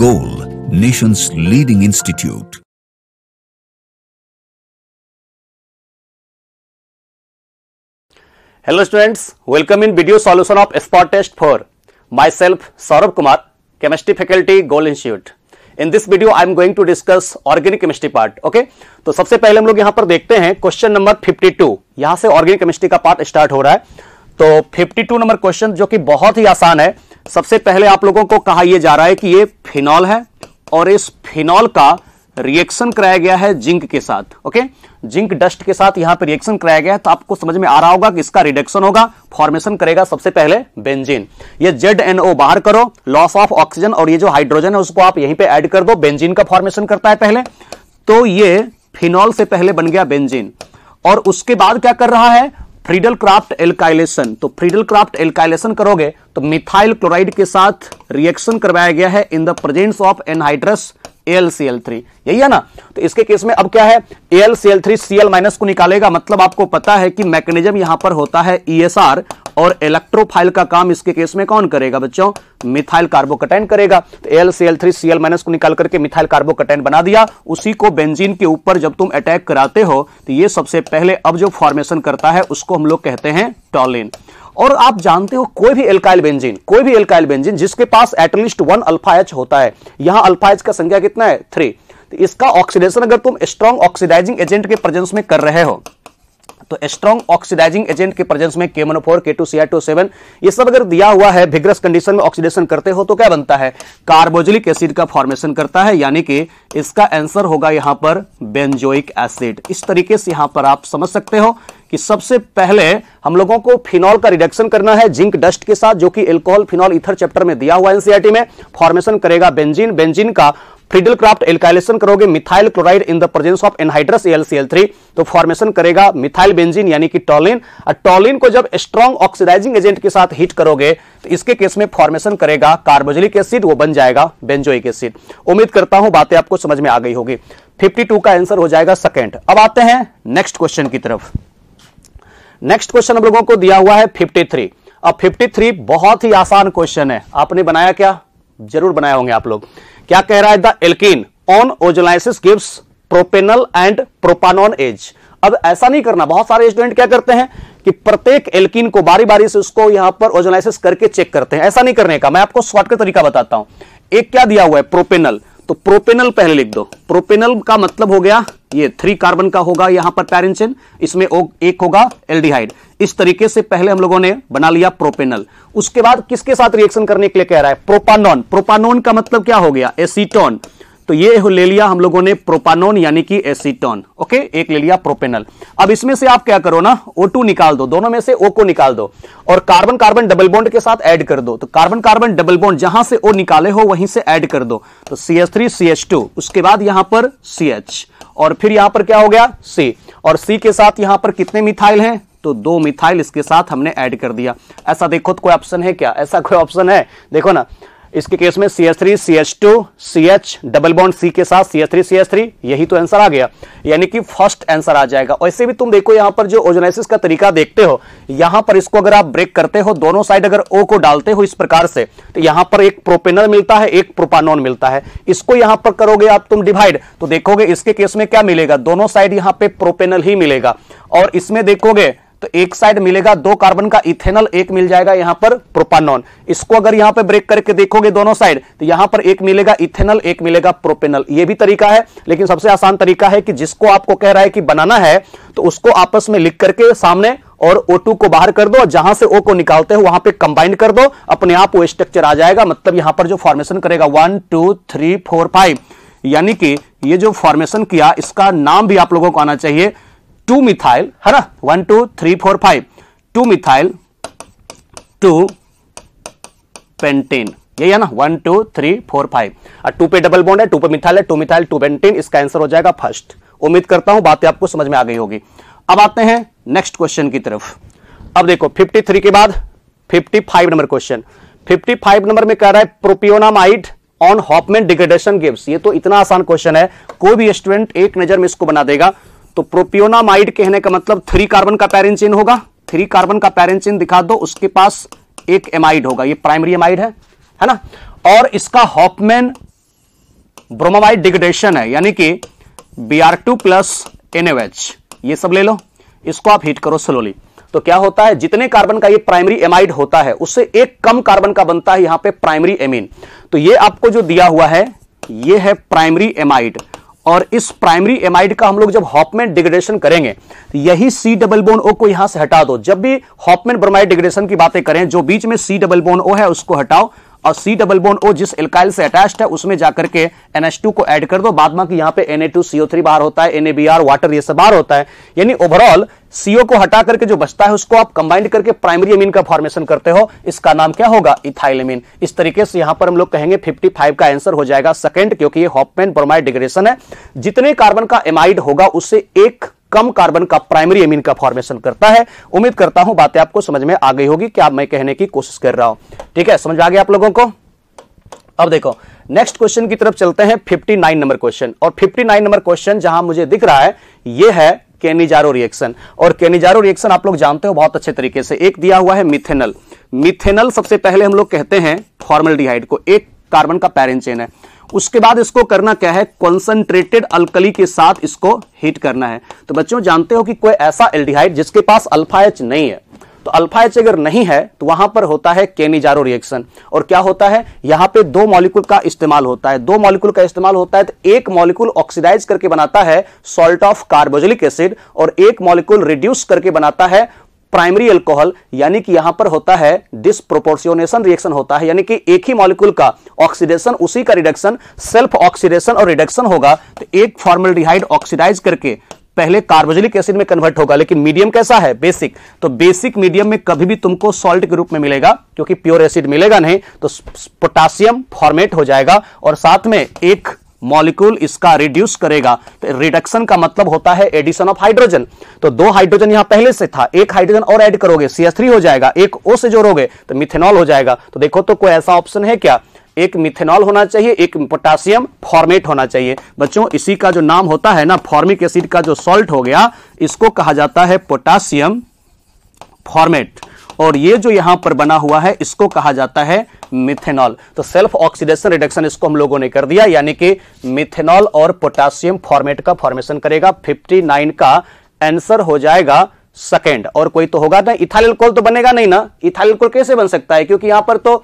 goal, nation's leading institute. Hello students, welcome in video solution of SPOT test 4. Myself Saurabh Kumar, chemistry faculty, Goal Institute. In this video I am going to discuss organic chemistry part okay तो सबसे पहले हम लोग यहां पर देखते हैं question number 52 यहां से ऑर्गेनिक केमिस्ट्री का पार्ट स्टार्ट हो रहा है तो 52 नंबर क्वेश्चन जो कि बहुत ही आसान है सबसे पहले आप लोगों को कहा यह जा रहा है कि ये फिनॉल है और इस फिनॉल का रिएक्शन कराया गया है जिंक के साथ ओके जिंक डस्ट के साथ यहां पर रिएक्शन कराया गया है तो आपको समझ में आ रहा होगा कि इसका रिडक्शन होगा फॉर्मेशन करेगा सबसे पहले बेंजीन ये जेड एन ओ बाहर करो लॉस ऑफ ऑक्सीजन और ये जो हाइड्रोजन है उसको आप यहीं पे ऐड कर दो बेंजीन का फॉर्मेशन करता है पहले तो ये फिनॉल से पहले बन गया बेंजीन और उसके बाद क्या कर रहा है फ्रीडल क्राफ्ट एल्काइलेशन तो फ्रीडल क्राफ्ट एल्काइलेशन करोगे तो मिथाइल क्लोराइड के साथ रिएक्शन करवाया गया है in the presence of anhydrous AlCl3 यही है ना तो इसके केस में अब क्या है AlCl3 Cl- को निकालेगा मतलब आपको पता है कि मैकेनिज्म यहां पर होता है ESR और इलेक्ट्रोफाइल का काम इसके केस में कौन करेगा बच्चों मिथाइल कार्बोकटाइन करेगा तो L C L three C L minus को निकाल करके मिथाइल कार्बोकटाइन बना दिया उसी को बेंजीन के ऊपर जब तुम अटैक कराते हो तो ये सबसे पहले अब जो फॉर्मेशन करता है उसको हम लोग कहते हैं टॉलिन और आप जानते हो कोई भी एल्काइल बेंजीन कोई भी एल्काइल बेंजीन जिसके पास एटलीस्ट वन अल्फा एच होता है यहां अल्फा एच का संख्या कितना है थ्री तो इसका ऑक्सीडेशन अगर तुम स्ट्रॉन्ग ऑक्सीडाइजिंग एजेंट के प्रेजेंस में कर रहे हो तो स्ट्रॉन्ग ऑक्सीडाइजिंग एजेंट के प्रेजेंस में के मनोफोर के टू सी टू सेवन ये सब अगर दिया हुआ है भिग्रस कंडीशन में ऑक्सीडेशन करते हो तो क्या बनता है कार्बोजिलिक एसिड का फॉर्मेशन करता है यानी कि इसका आंसर होगा यहां पर बेंजोइक एसिड इस तरीके से यहां पर आप समझ सकते हो कि सबसे पहले हम लोगों को फिनॉल का रिडक्शन करना है जिंक डस्ट के साथ जो कि एल्कोहल फिनॉल इथर चैप्टर में दिया हुआ एनसीआरटी e में फॉर्मेशन करेगा बेंजीन बेंजीन का फ्रीडल क्राफ्ट एल्काइलेशन करोगे methyl chloride in the presence of anhydrous LCL तो फॉर्मेशन करेगा मिथाइल बेंजीन यानी कि टॉलिन और टॉलिन को जब स्ट्रॉन्ग ऑक्सीडाइजिंग एजेंट के साथ हीट करोगे तो इसके केस में फॉर्मेशन करेगा कार्बोजिलिक एसिड वो बन जाएगा बेंजोइक एसिड उम्मीद करता हूं बातें आपको समझ में आ गई होगी टू का आंसर हो जाएगा सेकेंड अब आते हैं नेक्स्ट क्वेश्चन की तरफ नेक्स्ट क्वेश्चन हम लोगों को दिया हुआ है थ्री अब थ्री बहुत ही आसान क्वेश्चन है आपने बनाया क्या जरूर बनाए होंगे आप लोग क्या कह रहा है the alkene on ozonolysis gives propanal and propanone as अब ऐसा नहीं करना बहुत सारे स्टूडेंट क्या करते हैं कि प्रत्येक एल्किन को बारी बारी से उसको यहां पर ओजोलाइसिस करके चेक करते हैं ऐसा नहीं करने का मैं आपको का तरीका बताता हूं एक क्या दिया हुआ है प्रोपेनल तो प्रोपेनल पहले लिख दो प्रोपेनल का मतलब हो गया ये थ्री कार्बन का होगा यहां पर पैरेंसिन इसमें एक होगा एल्डिहाइड इस तरीके से पहले हम लोगों ने बना लिया प्रोपेनल उसके बाद किसके साथ रिएक्शन करने के लिए कह रहा है प्रोपानॉन प्रोपानॉन का मतलब क्या हो गया एसीटोन तो ये ले लिया हम लोगों ने प्रोपानोन यानी कि एसीटोन ओके एक ले लिया प्रोपेनल अब इसमें से आप क्या करो ना O2 निकाल दो दोनों में से O को निकाल दो और कार्बन कार्बन डबल बॉन्ड के साथ ऐड कर दो तो कार्बन कार्बन डबल बॉन्ड जहां से O निकाले हो वहीं से ऐड कर दो तो एच टू उसके बाद यहां पर CH और फिर यहां पर क्या हो गया सी और सी के साथ यहां पर कितने मिथाइल है तो दो मिथाइल इसके साथ हमने ऐड कर दिया ऐसा देखो तो कोई ऑप्शन है क्या ऐसा कोई ऑप्शन है देखो ना इसके केस में C H three C H two C H double bond C के साथ C S three C S three यही तो आंसर आ गया यानी कि फर्स्ट आंसर आ जाएगा वैसे भी तुम देखो यहां पर जो ओजोनाइसिस का तरीका देखते हो यहां पर इसको अगर आप ब्रेक करते हो दोनों साइड अगर ओ को डालते हो इस प्रकार से तो यहां पर एक प्रोपेनल मिलता है एक प्रोपानोन मिलता है इसको यहां पर करोगे आप तुम डिवाइड तो देखोगे इसके केस में क्या मिलेगा दोनों साइड यहां पर प्रोपेनल ही मिलेगा और इसमें देखोगे तो एक साइड मिलेगा दो कार्बन का इथेनल एक मिल जाएगा यहां पर प्रोपानॉन इसको अगर यहां पर ब्रेक करके देखोगे दोनों साइड तो यहां पर एक मिलेगा इथेनल एक मिलेगा प्रोपेनल ये भी तरीका है लेकिन सबसे आसान तरीका है कि जिसको आपको कह रहा है कि बनाना है तो उसको आपस में लिख करके सामने और O2 को बाहर कर दो जहां से O को निकालते हो वहां पे कंबाइन कर दो अपने आप वो स्ट्रक्चर आ जाएगा मतलब यहां पर जो फॉर्मेशन करेगा one two three four five यानी कि ये जो फॉर्मेशन किया इसका नाम भी आप लोगों को आना चाहिए टू मिथाइल है ना one two three four five two methyl two pentene ये है ना one two three four five और टू पे डबल बॉन्ड है टू पे मिथाइल है टू मिथाइल टू पेंटेन इसका आंसर हो जाएगा फर्स्ट उम्मीद करता हूं बातें आपको समझ में आ गई होगी अब आते हैं नेक्स्ट क्वेश्चन की तरफ अब देखो 53 के बाद 55 नंबर क्वेश्चन 55 नंबर में कह रहा है propionamide on Hofmann degradation gives ये तो इतना आसान क्वेश्चन है कोई भी स्टूडेंट एक नजर में इसको बना देगा तो प्रोपियोनामाइड कहने का मतलब थ्री कार्बन का पैरेंट चेन होगा थ्री कार्बन का पैरेंट चेन दिखा दो उसके पास एक एमाइड होगा ये प्राइमरी एमाइड है है ना और इसका हॉपमैन ब्रोमामाइड डिग्रेडेशन है यानी कि B R two plus NH ये सब ले लो इसको आप हीट करो स्लोली तो क्या होता है जितने कार्बन का ये प्राइमरी एमाइड होता है उससे एक कम कार्बन का बनता है यहां पे प्राइमरी एमीन तो ये आपको जो दिया हुआ है ये है प्राइमरी एमाइड और इस प्राइमरी एमाइड का हम लोग जब हॉपमेन डिग्रेडेशन करेंगे तो यही सी डबल बोन ओ को यहां से हटा दो जब भी हॉपमेन ब्रोमाइड डिग्रेडेशन की बातें करें जो बीच में सी डबल बोन ओ है उसको हटाओ और सी डबल बोन ओ जिस एल्काइल से अटैच है उसमें जाकर के NH2 को ऐड कर दो बाद में यहाँ पे थ्री बाहर होता है NaBr वाटर ये सब बाहर होता है यानी ओवरऑल सीओ को हटा करके जो बचता है उसको आप कंबाइंड करके प्राइमरी अमीन का फॉर्मेशन करते हो इसका नाम क्या होगा अमीन इस तरीके से यहां पर हम लोग कहेंगे 55 का आंसर हो जाएगा सेकंड क्योंकि ये हॉपमैन ब्रोमाइड डिग्रेशन है जितने कार्बन का एमाइड होगा उससे एक कम कार्बन का प्राइमरी एमिन का फॉर्मेशन करता है उम्मीद करता हूं बातें आपको समझ में आ गई होगी क्या मैं कहने की कोशिश कर रहा हूं ठीक है समझ आ गया आप लोगों को अब देखो नेक्स्ट क्वेश्चन की तरफ चलते हैं 59 नंबर क्वेश्चन और 59 नंबर क्वेश्चन जहां मुझे दिख रहा है यह है केनिजारो रिएक्शन और केनिजारो रिएक्शन आप लोग जानते हो बहुत अच्छे तरीके से एक दिया हुआ है मिथेनल मिथेनल सबसे पहले हम लोग कहते हैं फॉर्मल को एक कार्बन का पैरेंट चेन है उसके बाद इसको करना क्या है कॉन्सेंट्रेटेड अल्कली के साथ इसको हीट करना है तो बच्चों जानते हो कि कोई ऐसा एल्डिहाइड जिसके पास अल्फा एच नहीं है तो अल्फा एच अगर नहीं है तो वहां पर होता है केनिजारो रिएक्शन और क्या होता है यहां पे दो मॉलिक्यूल का इस्तेमाल होता है दो मॉलिक्यूल का इस्तेमाल होता है तो एक मॉलिक्यूल ऑक्सीडाइज करके बनाता है सॉल्ट ऑफ कार्बोजिलिक एसिड और एक मॉलिक्यूल रिड्यूस करके बनाता है प्राइमरी अल्कोहल यानी कि यहां पर होता है डिस्प्रोपोर्सियोनेशन रिएक्शन होता है यानी कि एक ही मॉलिक्यूल का ऑक्सीडेशन उसी का रिडक्शन सेल्फ ऑक्सीडेशन और रिडक्शन होगा तो एक फॉर्मल ऑक्सीडाइज करके पहले कार्बोजिलिक एसिड में कन्वर्ट होगा लेकिन मीडियम कैसा है बेसिक तो बेसिक मीडियम में कभी भी तुमको सॉल्ट के रूप में मिलेगा क्योंकि प्योर एसिड मिलेगा नहीं तो पोटासियम फॉर्मेट हो जाएगा और साथ में एक मॉलिक्यूल इसका रिड्यूस करेगा तो रिडक्शन का मतलब होता है एडिशन ऑफ हाइड्रोजन तो दो हाइड्रोजन यहां पहले से था एक हाइड्रोजन और ऐड करोगे CH3 हो जाएगा एक ओ से जोड़ोगे तो मिथेनॉल हो जाएगा तो देखो तो कोई ऐसा ऑप्शन है क्या एक मिथेनॉल होना चाहिए एक पोटासियम फॉर्मेट होना चाहिए बच्चों इसी का जो नाम होता है ना फॉर्मिक एसिड का जो सॉल्ट हो गया इसको कहा जाता है पोटासियम फॉर्मेट और ये जो यहां पर बना हुआ है इसको कहा जाता है मिथेनॉल तो सेल्फ ऑक्सीडेशन रिडक्शन इसको हम लोगों ने कर दिया यानी कि मिथेनॉल और पोटासियम फॉर्मेट का फॉर्मेशन करेगा 59 का आंसर हो जाएगा सेकेंड और कोई तो होगा ना इथाइल तो बनेगा नहीं ना इथाइल कैसे बन सकता है क्योंकि यहां पर तो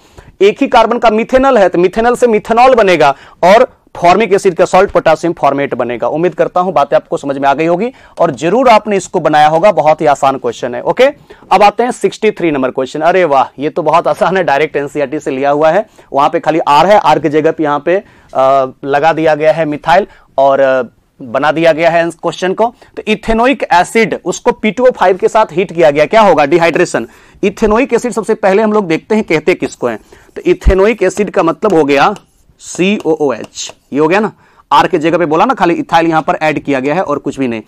एक ही कार्बन का मिथेनल है तो मिथेनल से मिथेनॉल बनेगा और फॉर्मिक एसिड का सॉल्ट पोटासियम फॉर्मेट बनेगा उम्मीद करता हूं बातें आपको समझ में आ गई होगी और जरूर आपने इसको बनाया होगा बहुत ही आसान क्वेश्चन है ओके अब आते हैं 63 नंबर क्वेश्चन अरे वाह ये तो बहुत आसान है डायरेक्ट एनसीआरटी e से लिया हुआ है वहां पे खाली आर है आर की जगह पर यहाँ पे आ, लगा दिया गया है मिथाइल और आ, बना दिया गया है क्वेश्चन को तो इथेनोइक एसिड उसको पीटो फाइव के साथ हीट किया गया क्या होगा डिहाइड्रेशन इथेनोइक एसिड सबसे पहले हम लोग देखते हैं कहते किसको है तो इथेनोइक एसिड का मतलब हो गया सी ओ ओ एच ये हो गया ना आर के जगह पे बोला ना खाली इथाइल यहां पर ऐड किया गया है और कुछ भी नहीं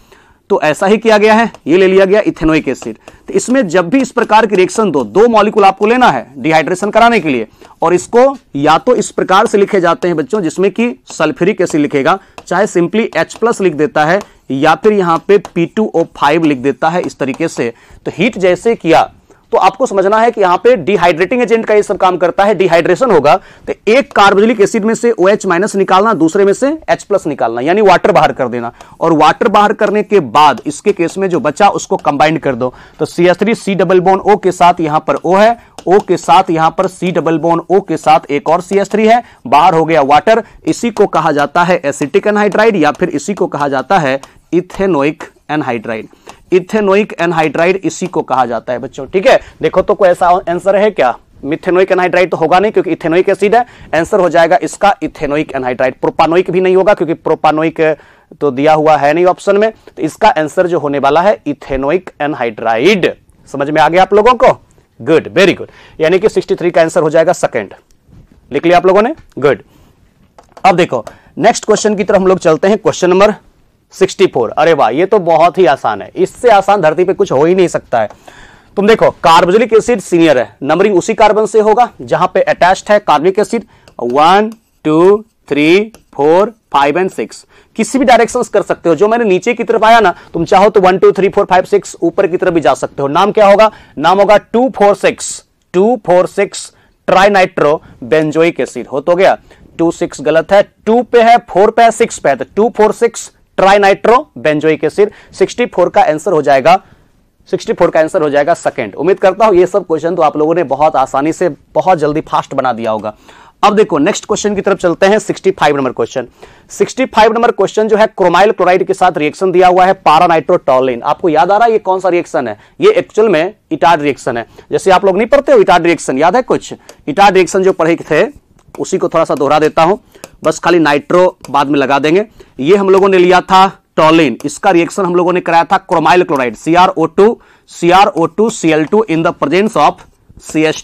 तो ऐसा ही किया गया है ये ले लिया गया इथेनोइक एसिड तो इसमें जब भी इस प्रकार की रिएक्शन दो दो मॉलिक्यूल आपको लेना है डिहाइड्रेशन कराने के लिए और इसको या तो इस प्रकार से लिखे जाते हैं बच्चों जिसमें कि सल्फ्यूरिक एसिड लिखेगा चाहे सिंपली H प्लस लिख देता है या फिर यहां पे P2O5 लिख देता है इस तरीके से तो हीट जैसे किया तो आपको समझना है कि यहां पे डिहाइड्रेटिंग एजेंट का ये सब काम करता है डिहाइड्रेशन होगा तो एक कार्बोजिलिक एसिड में से ओ OH माइनस निकालना दूसरे में से H प्लस निकालना यानी वाटर बाहर कर देना और वाटर बाहर करने के बाद इसके केस में जो बचा उसको कंबाइंड कर दो तो C S three C double bond O के साथ यहां पर ओ है ओ के साथ यहां पर सी डबल बोन ओ के साथ एक और सी एस थ्री है बाहर हो गया वाटर इसी को कहा जाता है एसिटिक एनहाइड्राइड या फिर इसी को कहा जाता है इथेनोइक एनहाइड्राइड इथेनोइक एनहाइड्राइड इसी को कहा जाता है बच्चों ठीक है देखो तो कोई ऐसा आंसर है क्या मिथेनोइक एनहाइड्राइड तो होगा नहीं क्योंकि इथेनोइक एसिड है आंसर हो जाएगा इसका इथेनोइक एनहाइड्राइड प्रोपानोइक भी नहीं होगा क्योंकि प्रोपानोइक तो दिया हुआ है नहीं ऑप्शन में तो इसका आंसर जो होने वाला है इथेनोइक एनहाइड्राइड समझ में आ गया आप लोगों को गुड वेरी गुड यानी कि 63 का आंसर हो जाएगा सेकंड लिख लिया आप लोगों ने गुड अब देखो नेक्स्ट क्वेश्चन की तरफ हम लोग चलते हैं क्वेश्चन नंबर 64 अरे वाह ये तो बहुत ही आसान है इससे आसान धरती पे कुछ हो ही नहीं सकता है तुम देखो कार्बोजिलिक एसिड सीनियर है नंबरिंग उसी कार्बन से होगा जहां पे अटैच्ड है carboxylic acid one two three four five and six किसी भी डायरेक्शन कर सकते हो जो मैंने नीचे की तरफ आया ना तुम चाहो तो one two three four five six ऊपर की तरफ भी जा सकते हो नाम क्या होगा नाम होगा two four six two four six trinitro benzoic acid हो तो गया टू सिक्स गलत है टू पे है फोर पे है सिक्स पे है तो two four six trinitro benzoic acid 64 का आंसर हो जाएगा 64 का आंसर हो जाएगा सेकंड उम्मीद करता हूं ये सब क्वेश्चन तो आप लोगों ने बहुत आसानी से बहुत जल्दी फास्ट बना दिया होगा अब देखो नेक्स्ट क्वेश्चन की तरफ चलते हैं 65 नंबर क्वेश्चन 65 नंबर क्वेश्चन जो है क्रोमाइल क्लोराइड के साथ रिएक्शन दिया हुआ है पारानाइट्रोटॉलिन आपको याद आ रहा है ये कौन सा रिएक्शन है ये एक्चुअल में इटार्ड रिएक्शन है जैसे आप लोग नहीं पढ़ते हो इटार्ड रिएक्शन याद है कुछ इटार्ड रिएक्शन जो पढ़े थे उसी को थोड़ा सा दोहरा देता हूं बस खाली नाइट्रो बाद में लगा देंगे ये हम लोगों ने लिया था टॉलिन इसका रिएक्शन हम लोगों ने कराया था chromyl chloride CrO2 CrO2 two in the presence of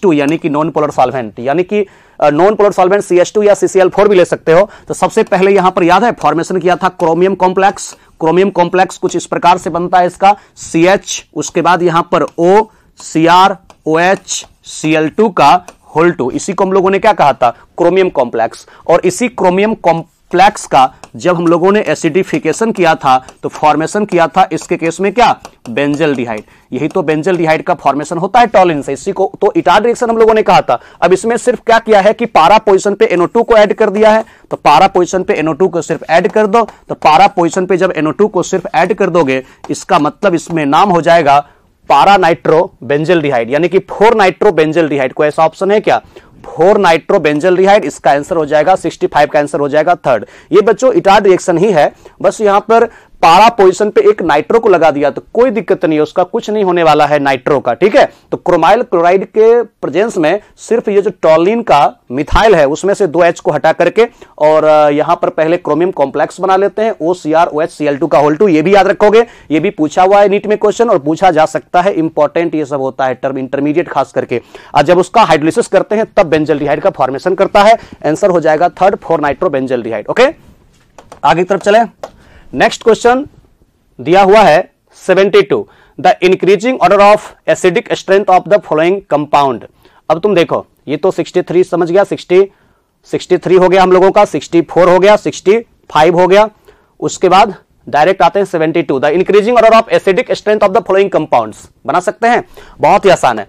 two यानी कि नॉन पोलर सॉल्वेंट यानी कि नॉन पोलर सॉल्वेंट टू या फोर भी ले सकते हो तो सबसे पहले यहां पर याद है फॉर्मेशन किया था क्रोमियम कॉम्प्लेक्स क्रोमियम कॉम्प्लेक्स कुछ इस प्रकार से बनता है इसका सी एच उसके बाद यहां पर O O C R H C L two का होल्टो इसी को हम लोगों ने क्या कहा था क्रोमियम कॉम्प्लेक्स और इसी क्रोमियम कॉम्प्लेक्स का जब हम लोगों ने एसिडिफिकेशन किया था तो फॉर्मेशन किया था इसके केस में क्या बेंजल डिहाइड यही तो बेंजल डिहाइड का फॉर्मेशन होता है टॉलिन से इसी को तो इटार रिएक्शन हम लोगों ने कहा था अब इसमें सिर्फ क्या किया है कि पारा पोजिशन पे एनो को एड कर दिया है तो पारा पोजिशन पे एनो को सिर्फ एड कर दो तो पारा पोजिशन पे जब एनो को सिर्फ एड कर दोगे इसका मतलब इसमें नाम हो जाएगा पारा नाइट्रो बेंजल रिहाइड यानी कि फोर नाइट्रो बेंजल रिहाइड को ऐसा ऑप्शन है क्या फोर नाइट्रो बेंजल रिहाइड इसका आंसर हो जाएगा 65 का आंसर हो जाएगा थर्ड ये बच्चों इटार रिएक्शन ही है बस यहां पर पारा पोजिशन पे एक नाइट्रो को लगा दिया तो कोई दिक्कत नहीं है उसका कुछ नहीं होने वाला है नाइट्रो का ठीक है तो क्रोमाइल क्लोराइड के प्रेजेंस में सिर्फ ये जो टॉलिन का मिथाइल है उसमें से दो एच को हटा करके और यहां पर पहले क्रोमियम कॉम्प्लेक्स बना लेते हैं O C R O H C L two का होल टू ये भी याद रखोगे ये भी पूछा हुआ है नीट में क्वेश्चन और पूछा जा सकता है इंपॉर्टेंट ये सब होता है टर्म इंटरमीडिएट खास करके और जब उसका हाइड्रोलिसिस करते हैं तब बेंजल का फॉर्मेशन करता है आंसर हो जाएगा third four nitro benzal okay आगे की तरफ चले नेक्स्ट क्वेश्चन दिया हुआ है 72 the increasing order of acidic strength of the following compound अब तुम देखो ये तो 63 समझ गया 60 63 हो गया हम लोगों का 64 हो गया 65 हो गया उसके बाद डायरेक्ट आते हैं 72 the increasing order of acidic strength of the following compound बना सकते हैं बहुत ही आसान है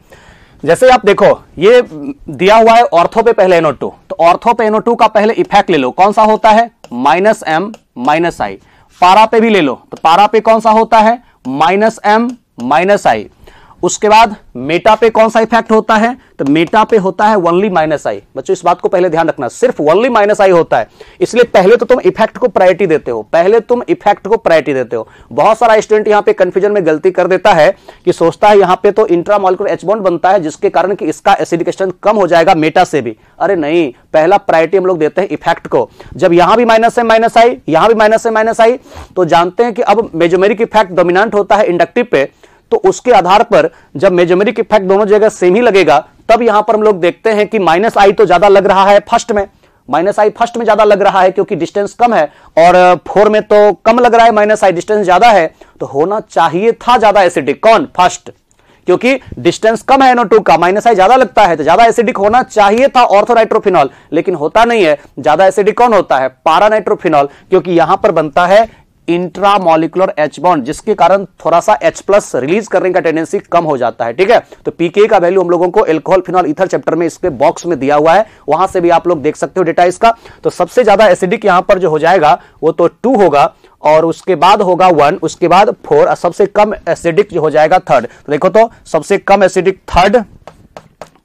जैसे आप देखो ये दिया हुआ है ऑर्थो पे पहले एनो टू तो ऑर्थो पे एनो टू का पहले इफेक्ट ले लो कौन सा होता है माइनस एम माइनस आई पारा पे भी ले लो तो पारा पे कौन सा होता है माइनस एम माइनस आई उसके बाद मेटा पे कौन सा इफेक्ट होता है तो मेटा पे होता है वनली माइनस आई बच्चों इस बात को पहले ध्यान रखना सिर्फ वनली माइनस आई होता है इसलिए पहले तो तुम इफेक्ट को प्रायोरिटी देते हो पहले तुम इफेक्ट को प्रायोरिटी देते हो बहुत सारा स्टूडेंट यहां पे कंफ्यूजन में गलती कर देता है कि सोचता है यहां पे तो इंट्रामोलिकुलर मॉलिकुलर एच बॉन्ड बनता है जिसके कारण कि इसका एसिडिकेशन कम हो जाएगा मेटा से भी अरे नहीं पहला प्रायोरिटी हम लोग देते हैं इफेक्ट को जब यहां भी माइनस से माइनस आई यहां भी माइनस से माइनस आई तो जानते हैं कि अब मेजोमेरिक इफेक्ट डोमिनेंट होता है इंडक्टिव पे तो उसके आधार पर जब मेजमेरिक इफेक्ट दोनों जगह सेम ही लगेगा तब यहां पर हम लोग देखते हैं कि माइनस आई तो ज्यादा लग रहा है फर्स्ट में माइनस आई फर्स्ट में ज्यादा लग रहा है क्योंकि डिस्टेंस कम है और फोर में तो कम लग रहा है माइनस आई डिस्टेंस ज्यादा है तो होना चाहिए था ज्यादा एसिडिक कौन फर्स्ट क्योंकि डिस्टेंस कम है एनो टू का माइनस आई ज्यादा लगता है तो ज्यादा एसिडिक होना चाहिए था ऑर्थोनाइट्रोफिनॉल लेकिन होता नहीं है ज्यादा एसिडिक कौन होता है पारानाइट्रोफिनॉल क्योंकि यहां पर बनता है इंट्रामोलिकुलर एच बॉन्ड जिसके कारण थोड़ा सा एच प्लस रिलीज करने का टेंडेंसी कम हो जाता है ठीक है तो पीके का वैल्यू हम लोगों को एल्कोहल फिनॉल इथर चैप्टर में इसके बॉक्स में दिया हुआ है वहां से भी आप लोग देख सकते हो डेटा इसका तो सबसे ज्यादा एसिडिक यहां पर जो हो जाएगा वो तो टू होगा और उसके बाद होगा वन उसके बाद फोर सबसे कम एसिडिक जो हो जाएगा थर्ड तो देखो तो सबसे कम एसिडिक थर्ड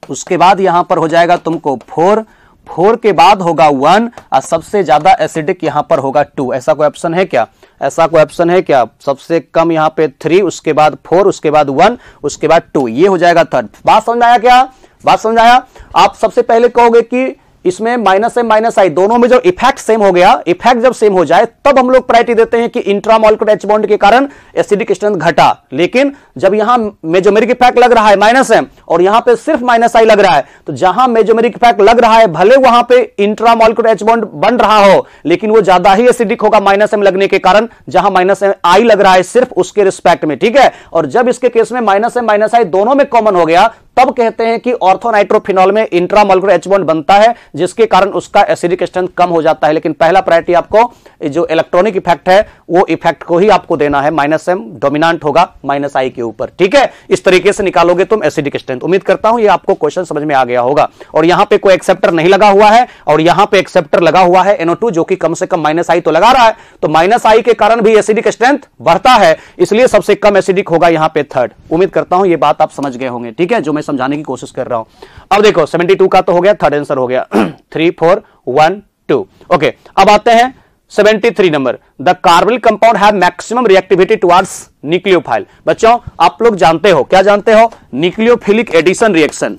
उसके बाद यहां पर हो जाएगा तुमको फोर फोर के बाद होगा वन और सबसे ज्यादा एसिडिक यहां पर होगा टू ऐसा कोई ऑप्शन है क्या ऐसा कोई ऑप्शन है क्या सबसे कम यहाँ पे थ्री उसके बाद फोर उसके बाद वन उसके बाद टू ये हो जाएगा थर्ड बात समझ आया क्या बात समझ आया आप सबसे पहले कहोगे कि इसमें माइनस एम माइनस आई दोनों में जब इफेक्ट सेम हो गया इफेक्ट जब सेम हो जाए तब हम लोग प्रायोरिटी देते हैं कि इंट्रामोलकुलर एच बॉन्ड के कारण एसिडिक स्ट्रेंथ घटा लेकिन जब यहां मेजोमेरिक इफेक्ट लग रहा है माइनस है और यहां पे सिर्फ माइनस आई लग रहा है तो जहां मेजोमेरिक इफेक्ट लग रहा है भले वहां पे इंट्रामोलिकुलर एच बॉन्ड बन रहा हो लेकिन वो ज्यादा ही एसिडिक होगा माइनस एम लगने के कारण जहां माइनस आई लग रहा है सिर्फ उसके रिस्पेक्ट में ठीक है और जब इसके केस में माइनस एम माइनस आई दोनों में कॉमन हो गया तब कहते हैं कि ऑर्थोनाइट्रोफिनॉल में इंट्रामोलकुलर एच बॉन्ड बनता है जिसके कारण उसका एसिडिक स्ट्रेंथ कम हो जाता है लेकिन पहला प्रायोरिटी आपको जो इलेक्ट्रॉनिक इफेक्ट है वो इफेक्ट को ही आपको देना है माइनस एम डोमिनांट होगा माइनस आई के ऊपर ठीक है इस तरीके से निकालोगे तुम एसिडिक स्ट्रेंथ उम्मीद करता हूं ये आपको क्वेश्चन समझ में आ गया होगा और यहां पर कोई एक्सेप्टर नहीं लगा हुआ है और यहां पर एक्सेप्टर लगा हुआ है एनओ जो कि कम से कम माइनस आई तो लगा रहा है तो माइनस आई के कारण भी एसिडिक स्ट्रेंथ बढ़ता है इसलिए सबसे कम एसिडिक होगा यहां पर थर्ड उम्मीद करता हूं ये बात आप समझ गए होंगे ठीक है जो मैं समझाने की कोशिश कर रहा हूं अब देखो 72 का तो हो गया थर्ड आंसर हो गया three four one two okay अब आते हैं 73 number the carbon compound have maximum reactivity towards nucleophile बच्चों आप लोग जानते हो क्या जानते हो न्यूक्लियोफिलिक एडिशन रिएक्शन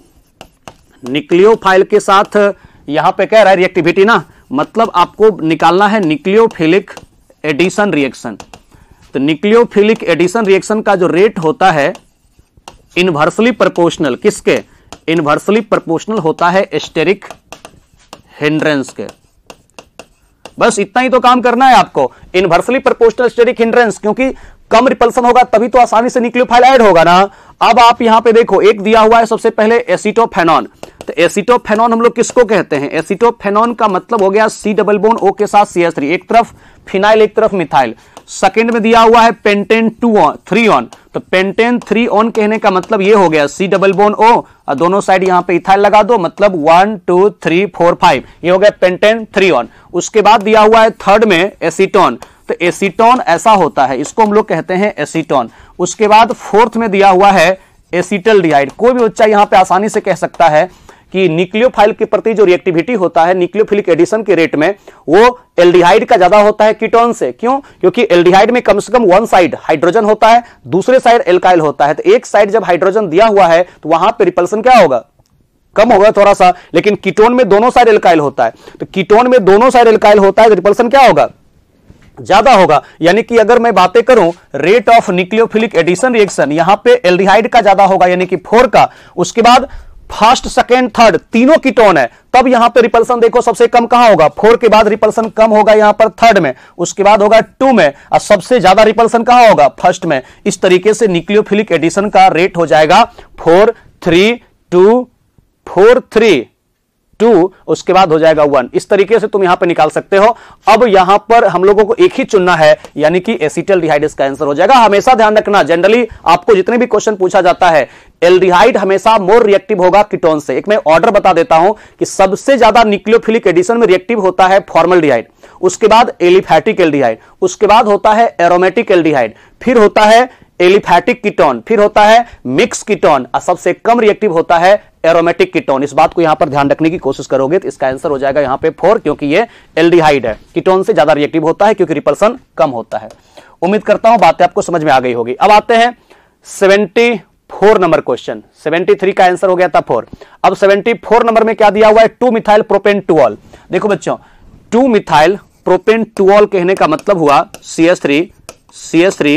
न्यूक्लियोफाइल के साथ यहां पे कह रहा है रिएक्टिविटी ना मतलब आपको निकालना है न्यूक्लियोफिलिक एडिशन रिएक्शन तो न्यूक्लियोफिलिक एडिशन रिएक्शन का जो रेट होता है इनवर्सली प्रोपोर्शनल किसके इनवर्सली प्रोपोर्शनल होता है एस्टेरिक हिंड्रेंस के बस इतना ही तो काम करना है आपको इनवर्सली प्रोपोर्शनल स्टेरिक हिंड्रेंस क्योंकि कम रिपल्सन होगा तभी तो आसानी से न्यूक्लियोफाइल होगा ना अब आप यहां पे देखो एक दिया हुआ है सबसे पहले एसिटोफेनॉन तो एसिटोफेनॉन हम लोग किसको कहते हैं एसिटोफेनॉन का मतलब हो गया सी डबल बोन ओ के साथ सी एस थ्री एक तरफ फिनाइल एक तरफ मिथाइल सेकेंड में दिया हुआ है pentane two one three one तो पेंटेन थ्री ऑन कहने का मतलब ये हो गया सी डबल बोन ओ और दोनों साइड यहां पे इथाइल लगा दो मतलब one two three four five ये हो गया पेंटेन थ्री ऑन उसके बाद दिया हुआ है थर्ड में एसिटोन तो एसीटोन ऐसा होता है इसको हम लोग कहते हैं एसीटोन उसके बाद फोर्थ में दिया हुआ है एसिटल डिहाइड कोई भी बच्चा यहां पे आसानी से कह सकता है कि न्यूक्लियोफाइल के प्रति जो रिएक्टिविटी होता है न्यूक्लियोफिलिक एडिशन के रेट में वो एल्डिहाइड का ज्यादा होता है कीटोन से क्यों क्योंकि एल्डिहाइड में कम से कम वन साइड हाइड्रोजन होता है दूसरे साइड एल्काइल होता है तो एक साइड जब हाइड्रोजन दिया हुआ है तो वहां पर रिपल्सन क्या होगा कम होगा थोड़ा सा लेकिन कीटोन में दोनों साइड एल्काइल होता है तो कीटोन में दोनों साइड एल्काइल होता है तो रिपल्सन क्या होगा ज्यादा होगा यानी कि अगर मैं बातें करूं rate of nucleophilic addition reaction यहां पे एल्डिहाइड का ज्यादा होगा यानी कि फोर का उसके बाद फर्स्ट सेकेंड थर्ड तीनों कीटोन है तब यहां पे रिपल्सन देखो सबसे कम कहां होगा फोर के बाद रिपल्सन कम होगा यहां पर थर्ड में उसके बाद होगा टू में और सबसे ज्यादा रिपल्सन कहां होगा फर्स्ट में इस तरीके से न्यूक्लियोफिलिक एडिशन का रेट हो जाएगा four three two four three two उसके बाद हो जाएगा वन इस तरीके से तुम यहां पर निकाल सकते हो अब यहां पर हम लोगों को एक ही चुनना है यानी कि एसिटल डिहाइड का आंसर हो जाएगा हमेशा ध्यान रखना जनरली आपको जितने भी क्वेश्चन पूछा जाता है एल्डिहाइड हमेशा मोर रिएक्टिव होगा किटोन से एक मैं ऑर्डर बता देता हूं कि सबसे ज्यादा न्यूक्लियोफिलिक एडिशन में रिएक्टिव होता है फॉर्मल डिहाइड उसके बाद एलिफैटिक एल्डिहाइड उसके बाद होता है एरोमेटिक एल्डिहाइड फिर होता है एलिफैटिक कीटोन फिर होता है मिक्स कीटोन और सबसे कम रिएक्टिव होता है एरोमेटिक कीटोन इस बात को यहां पर ध्यान रखने की कोशिश करोगे तो इसका आंसर हो जाएगा यहां पे फोर क्योंकि ये एल्डिहाइड है कीटोन से ज्यादा रिएक्टिव होता है क्योंकि रिपल्सन कम होता है उम्मीद करता हूं बातें आपको समझ में आ गई होगी अब आते हैं seventy four number question seventy three का आंसर हो गया था फोर अब सेवेंटी फोर नंबर में क्या दिया हुआ है टू मिथाइल प्रोपेन टूअल देखो बच्चों टू मिथाइल प्रोपेन टूअल कहने का मतलब हुआ C S three C S three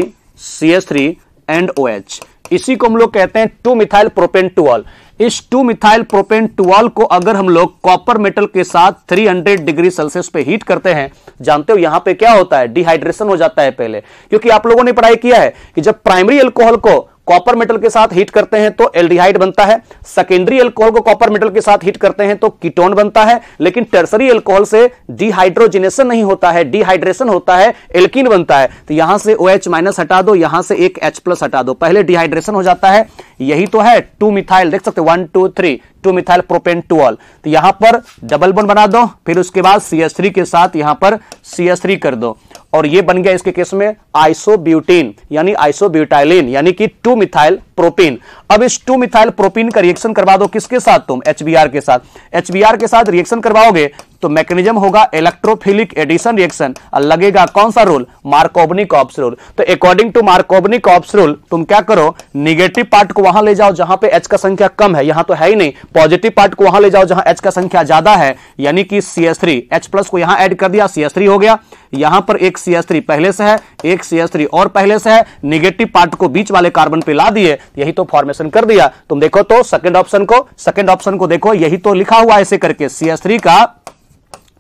C S three and O H इसी को हम लोग कहते हैं टू मिथाइल प्रोपेन टूअल इस टू मिथाइल प्रोपेन टुआल को अगर हम लोग कॉपर मेटल के साथ 300 डिग्री सेल्सियस पे हीट करते हैं जानते हो यहां पे क्या होता है डिहाइड्रेशन हो जाता है पहले क्योंकि आप लोगों ने पढ़ाई किया है कि जब प्राइमरी एल्कोहल को कॉपर मेटल के साथ हीट करते हैं तो एल्डिहाइड बनता है सेकेंडरी एल्कोहल को कॉपर मेटल के साथ हीट करते हैं तो कीटोन बनता है लेकिन टर्सरी एल्कोहल से डिहाइड्रोजिनेशन नहीं होता है डिहाइड्रेशन होता है एल्किन बनता है तो यहां से ओ एच माइनस हटा दो यहां से एक एच प्लस हटा दो पहले डिहाइड्रेशन हो जाता है यही तो है टू मिथाइल देख सकते one two three two methyl propane two ol तो यहां पर डबल बोन बना दो फिर उसके बाद सी के साथ यहां पर सी कर दो और ये बन गया इसके केस में आइसोब्यूटीन यानी आइसोब्यूटाइलिन यानी कि टू मिथाइल प्रोपीन अब इस टू मिथाइल प्रोपीन का रिएक्शन करवा दो किसके साथ तुम एच के साथ एच के साथ रिएक्शन करवाओगे तो मैकेनिज्म होगा इलेक्ट्रोफिलिक एडिशन रिएक्शन लगेगा कौन सा रूल मार्कोबनी कॉप्स रूल तो according to Markovnikov's rule तुम क्या करो निगेटिव पार्ट को वहां ले जाओ जहां पे एच का संख्या कम है यहां तो है ही नहीं पॉजिटिव पार्ट को वहां ले जाओ जहां एच का संख्या ज्यादा है यानी कि C S three H plus को यहां एड कर दिया सी एस थ्री हो गया यहां पर एक सी एस थ्री पहले से है एक सी एस थ्री और पहले से है निगेटिव पार्ट को बीच वाले कार्बन पे ला दिए यही तो फॉर्मेशन कर दिया तुम देखो तो सेकेंड ऑप्शन को सेकेंड ऑप्शन को देखो यही तो लिखा हुआ ऐसे करके सी एस थ्री का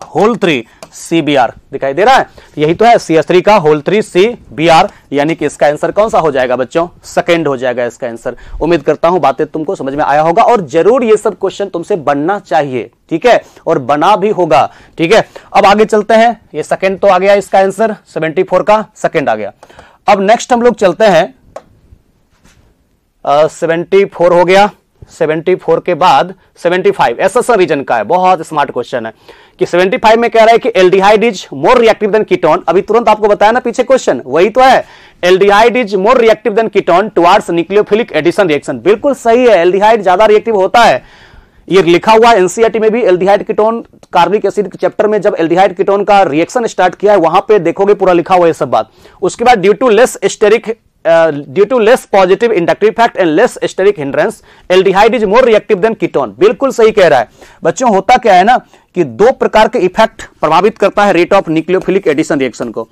whole three C B R दिखाई दे रहा है यही तो है सी एस थ्री का whole three C B R यानी कि इसका आंसर कौन सा हो जाएगा बच्चों सेकेंड हो जाएगा इसका आंसर उम्मीद करता हूं बातें तुमको समझ में आया होगा और जरूर ये सब क्वेश्चन तुमसे बनना चाहिए ठीक है और बना भी होगा ठीक है अब आगे चलते हैं ये सेकेंड तो आ गया इसका आंसर सेवेंटी फोर का सेकेंड आ गया अब नेक्स्ट हम लोग चलते हैं सेवेंटी फोर हो गया 74 के बाद 75 एसएसआर रीजन का है बहुत स्मार्ट क्वेश्चन है कि 75 में कह रहा है कि aldehyde is more reactive than ketone अभी तुरंत आपको बताया ना पीछे क्वेश्चन वही तो है aldehyde is more reactive than ketone towards nucleophilic addition reaction बिल्कुल सही है एलडीहाइड ज्यादा रिएक्टिव होता है ये लिखा हुआ एनसीआरटी e में भी एल्डिहाइड कीटोन कार्बनिक एसिड के चैप्टर में जब एल्डिहाइड कीटोन का रिएक्शन स्टार्ट किया है वहां पे देखोगे पूरा लिखा हुआ है सब बात उसके बाद due to less steric uh, due to less positive inductive effect and less steric hindrance aldehyde is more reactive than ketone बिल्कुल सही कह रहा है बच्चों होता क्या है ना कि दो प्रकार के इफेक्ट प्रभावित करता है rate of nucleophilic addition reaction को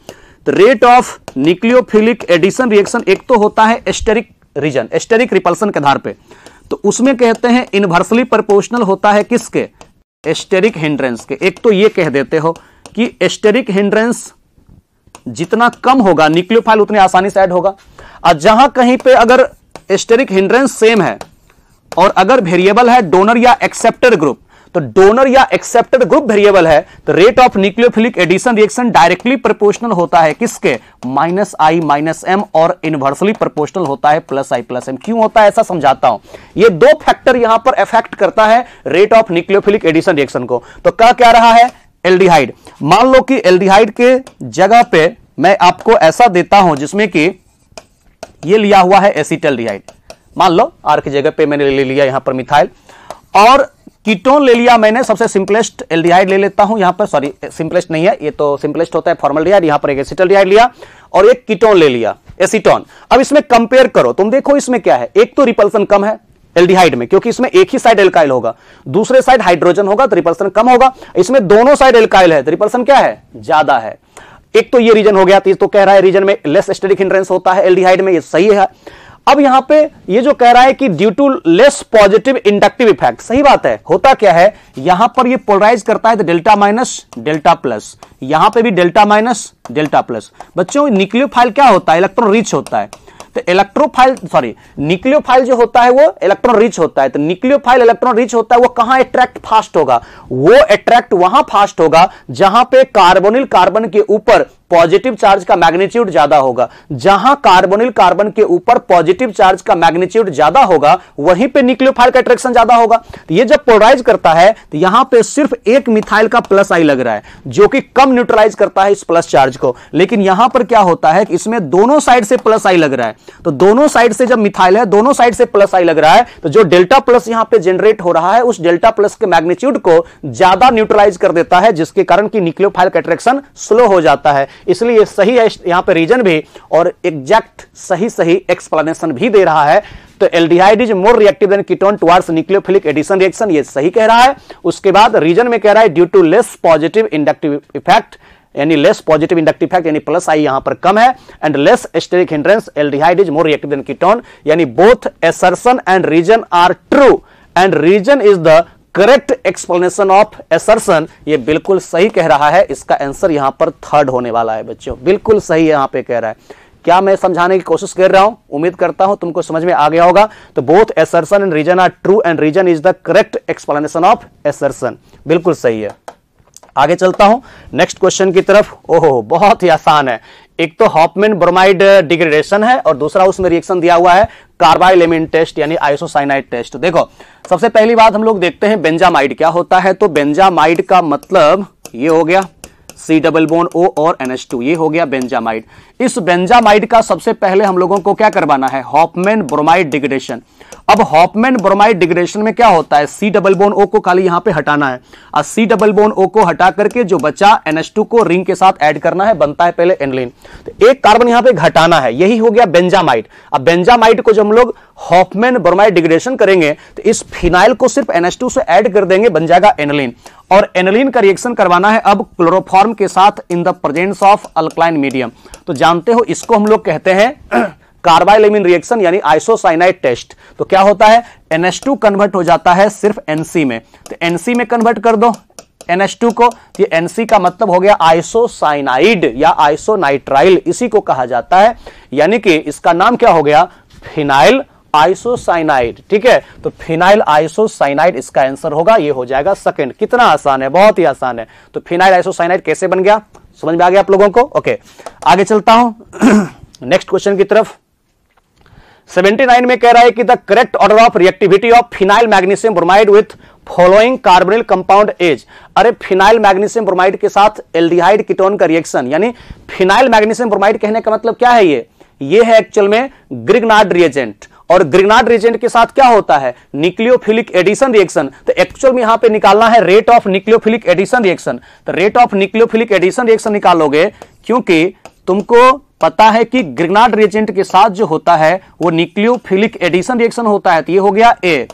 तो rate of nucleophilic addition reaction एक तो होता है एस्टेरिक रीजन एस्टेरिक रिपल्सन के आधार पे तो उसमें कहते हैं इनवर्सली प्रोपोर्शनल होता है किसके एस्टेरिक हिंड्रेंस के एक तो ये कह देते हो कि एस्टेरिक हिंड्रेंस जितना कम होगा न्यूक्लियोफाइल उतने आसानी से ऐड होगा और जहां कहीं पे अगर स्टेरिक हिंड्रेंस सेम है और अगर वेरिएबल है डोनर या एक्सेप्टर ग्रुप तो डोनर या एक्सेप्टेड ग्रुप वेरिएबल है तो rate of nucleophilic addition reaction directly proportional होता है किसके माइनस आई माइनस एम और इनवर्सली प्रोपोर्शनल होता है प्लस आई प्लस एम क्यों होता है ऐसा समझाता हूं ये दो फैक्टर यहां पर इफेक्ट करता है rate of nucleophilic addition reaction को तो कह क्या रहा है एल्डिहाइड मान लो कि एल्डिहाइड के जगह पे मैं आपको ऐसा देता हूं जिसमें कि ये लिया हुआ है एसिटल रिहाइड मान लो आर की जगह पे मैंने ले लिया यहां पर मिथाइल और कीटोन ले लिया मैंने सबसे सिंपलेस्ट एल्डिहाइड ले लेता हूं यहां पर सॉरी सिंपलेस्ट नहीं है ये तो सिंपलेस्ट होता है फॉर्मल डिहाइड यहां पर एक एसिटल डिहाइड लिया और एक कीटोन ले लिया एसिटोन अब इसमें कंपेयर करो तुम देखो इसमें क्या है एक तो रिपल्सन कम है एल्डिहाइड में क्योंकि इसमें एक ही साइड एल्काइल होगा दूसरे साइड हाइड्रोजन होगा तो रिपल्सन कम होगा इसमें दोनों साइड एल्काइल है तो रिपल्सन क्या है ज्यादा है एक तो ये रीजन हो गया तो कह रहा है रीजन में लेस स्टेटिक हिंड्रेंस होता है एल्डिहाइड में ये सही है अब यहां पे ये जो कह रहा है कि due to less positive inductive effect सही बात है होता क्या है यहां पर ये पोलराइज करता है डेल्टा माइनस डेल्टा प्लस यहां पे भी डेल्टा माइनस डेल्टा प्लस बच्चों न्यूक्लियोफाइल क्या होता है इलेक्ट्रॉन रिच होता है तो इलेक्ट्रोफाइल सॉरी न्यूक्लियोफाइल जो होता है वो इलेक्ट्रॉन रिच होता है तो न्यूक्लियोफाइल इलेक्ट्रॉन रिच होता है वो कहां अट्रैक्ट फास्ट होगा वो अट्रैक्ट वहां फास्ट होगा जहां पे कार्बोनिल कार्बन के ऊपर पॉजिटिव चार्ज का मैग्नीट्यूड ज्यादा होगा जहां कार्बोनिल कार्बन के ऊपर पॉजिटिव चार्ज का मैग्नीट्यूड ज्यादा होगा वहीं पे न्यूक्लियोफाइल का अट्रैक्शन ज्यादा होगा तो ये जब पोलराइज करता है तो यहां पे सिर्फ एक मिथाइल का प्लस आई लग रहा है जो कि कम न्यूट्रलाइज करता है इस प्लस चार्ज को लेकिन यहां पर क्या होता है कि इसमें दोनों साइड से प्लस आई लग रहा है तो दोनों साइड से जब मिथाइल है दोनों साइड से प्लस आई लग रहा है तो जो डेल्टा प्लस यहां पर जनरेट हो रहा है उस डेल्टा प्लस के मैग्नीट्यूड को ज्यादा न्यूट्रलाइज कर देता है जिसके कारण कि न्यूक्लियोफाइल का अट्रैक्शन स्लो हो जाता है इसलिए सही है यहाँ पे रीजन भी और एग्जैक्ट सही सही एक्सप्लेनेशन भी दे रहा है तो aldehyde is more reactive than ketone towards nucleophilic addition reaction ये सही कह रहा है उसके बाद रीजन में कह रहा है due to less positive inductive effect यानी लेस पॉजिटिव इंडक्टिव इफेक्ट यानी प्लस आई यहां पर कम है and less steric hindrance aldehyde is more reactive than ketone यानी both assertion and reason are true and reason is the correct explanation of assertion ये बिल्कुल सही कह रहा है इसका आंसर यहां पर थर्ड होने वाला है बच्चों बिल्कुल सही यहां पे कह रहा है क्या मैं समझाने की कोशिश कर रहा हूं उम्मीद करता हूं तुमको समझ में आ गया होगा तो both assertion and reason are true and reason is the correct explanation of assertion बिल्कुल सही है आगे चलता हूं नेक्स्ट क्वेश्चन की तरफ ओहो बहुत ही आसान है एक तो हॉपमेन ब्रोमाइड डिग्रेडेशन है और दूसरा उसमें रिएक्शन दिया हुआ है कार्बाइलेमिन टेस्ट यानी आइसोसाइनाइड टेस्ट देखो सबसे पहली बात हम लोग देखते हैं बेंजामाइड क्या होता है तो बेंजामाइड का मतलब ये हो गया सी डबल बोन ओ और टू ये हो गया बेंजामाइड इस बेंजामाइड का सबसे पहले हम लोगों को क्या करवाना है हॉपमैन ब्रोमाइड डिग्रेडेशन अब हॉपमैन ब्रोमाइड डिग्रेडेशन में क्या होता है सी डबल बोन ओ को खाली यहां पे हटाना है और सी डबल बोन ओ को हटा करके जो बचा टू को रिंग के साथ ऐड करना है बनता है पहले एनलिन तो एक कार्बन यहां पे घटाना है यही हो गया बेंजामाइड अब बेंजामाइड को जो हम लोग हॉफमैन ब्रोमाइड डिग्रेडेशन करेंगे तो इस फिनाइल को सिर्फ एनएस से ऐड कर देंगे बन जाएगा एनलिन और एनलिन का रिएक्शन करवाना है अब क्लोरोफॉर्म के साथ in the presence of alkaline medium तो जानते हो इसको हम लोग कहते हैं कार्बाइलेमिन रिएक्शन यानी आइसोसाइनाइड टेस्ट तो क्या होता है एनएस कन्वर्ट हो जाता है सिर्फ एनसी में तो एनसी में कन्वर्ट कर दो एनएस को ये एनसी का मतलब हो गया आइसोसाइनाइड या आइसोनाइट्राइल इसी को कहा जाता है यानी कि इसका नाम क्या हो गया फिनाइल आइसोसाइनाइड ठीक है तो फिनाइल आइसोसाइनाइड इसका आंसर होगा ये हो जाएगा सेकंड कितना आसान है बहुत ही आसान है तो फिनाइल आइसोसाइनाइड कैसे बन गया समझ में आ गया आप लोगों को ओके आगे चलता हूं नेक्स्ट क्वेश्चन की तरफ 79 में कह रहा है कि the correct order of reactivity of phenyl magnesium bromide with following carbonyl compound as अरे फिनाइल मैग्नीशियम ब्रोमाइड के साथ एल्डिहाइड कीटोन का रिएक्शन यानी फिनाइल मैग्नीशियम ब्रोमाइड कहने का मतलब क्या है ये ये है एक्चुअल में ग्रिगनाड रिएजेंट और ग्रिगनाड रिजेंट के साथ क्या होता है न्यूक्लियोफिलिक एडिशन रिएक्शन तो एक्चुअल में यहां पे निकालना है rate of nucleophilic addition reaction तो rate of nucleophilic addition reaction निकालोगे क्योंकि तुमको पता है कि ग्रिगनाड रिएजेंट के साथ जो होता है वो न्यूक्लियोफिलिक एडिशन रिएक्शन होता है तो ये हो गया ए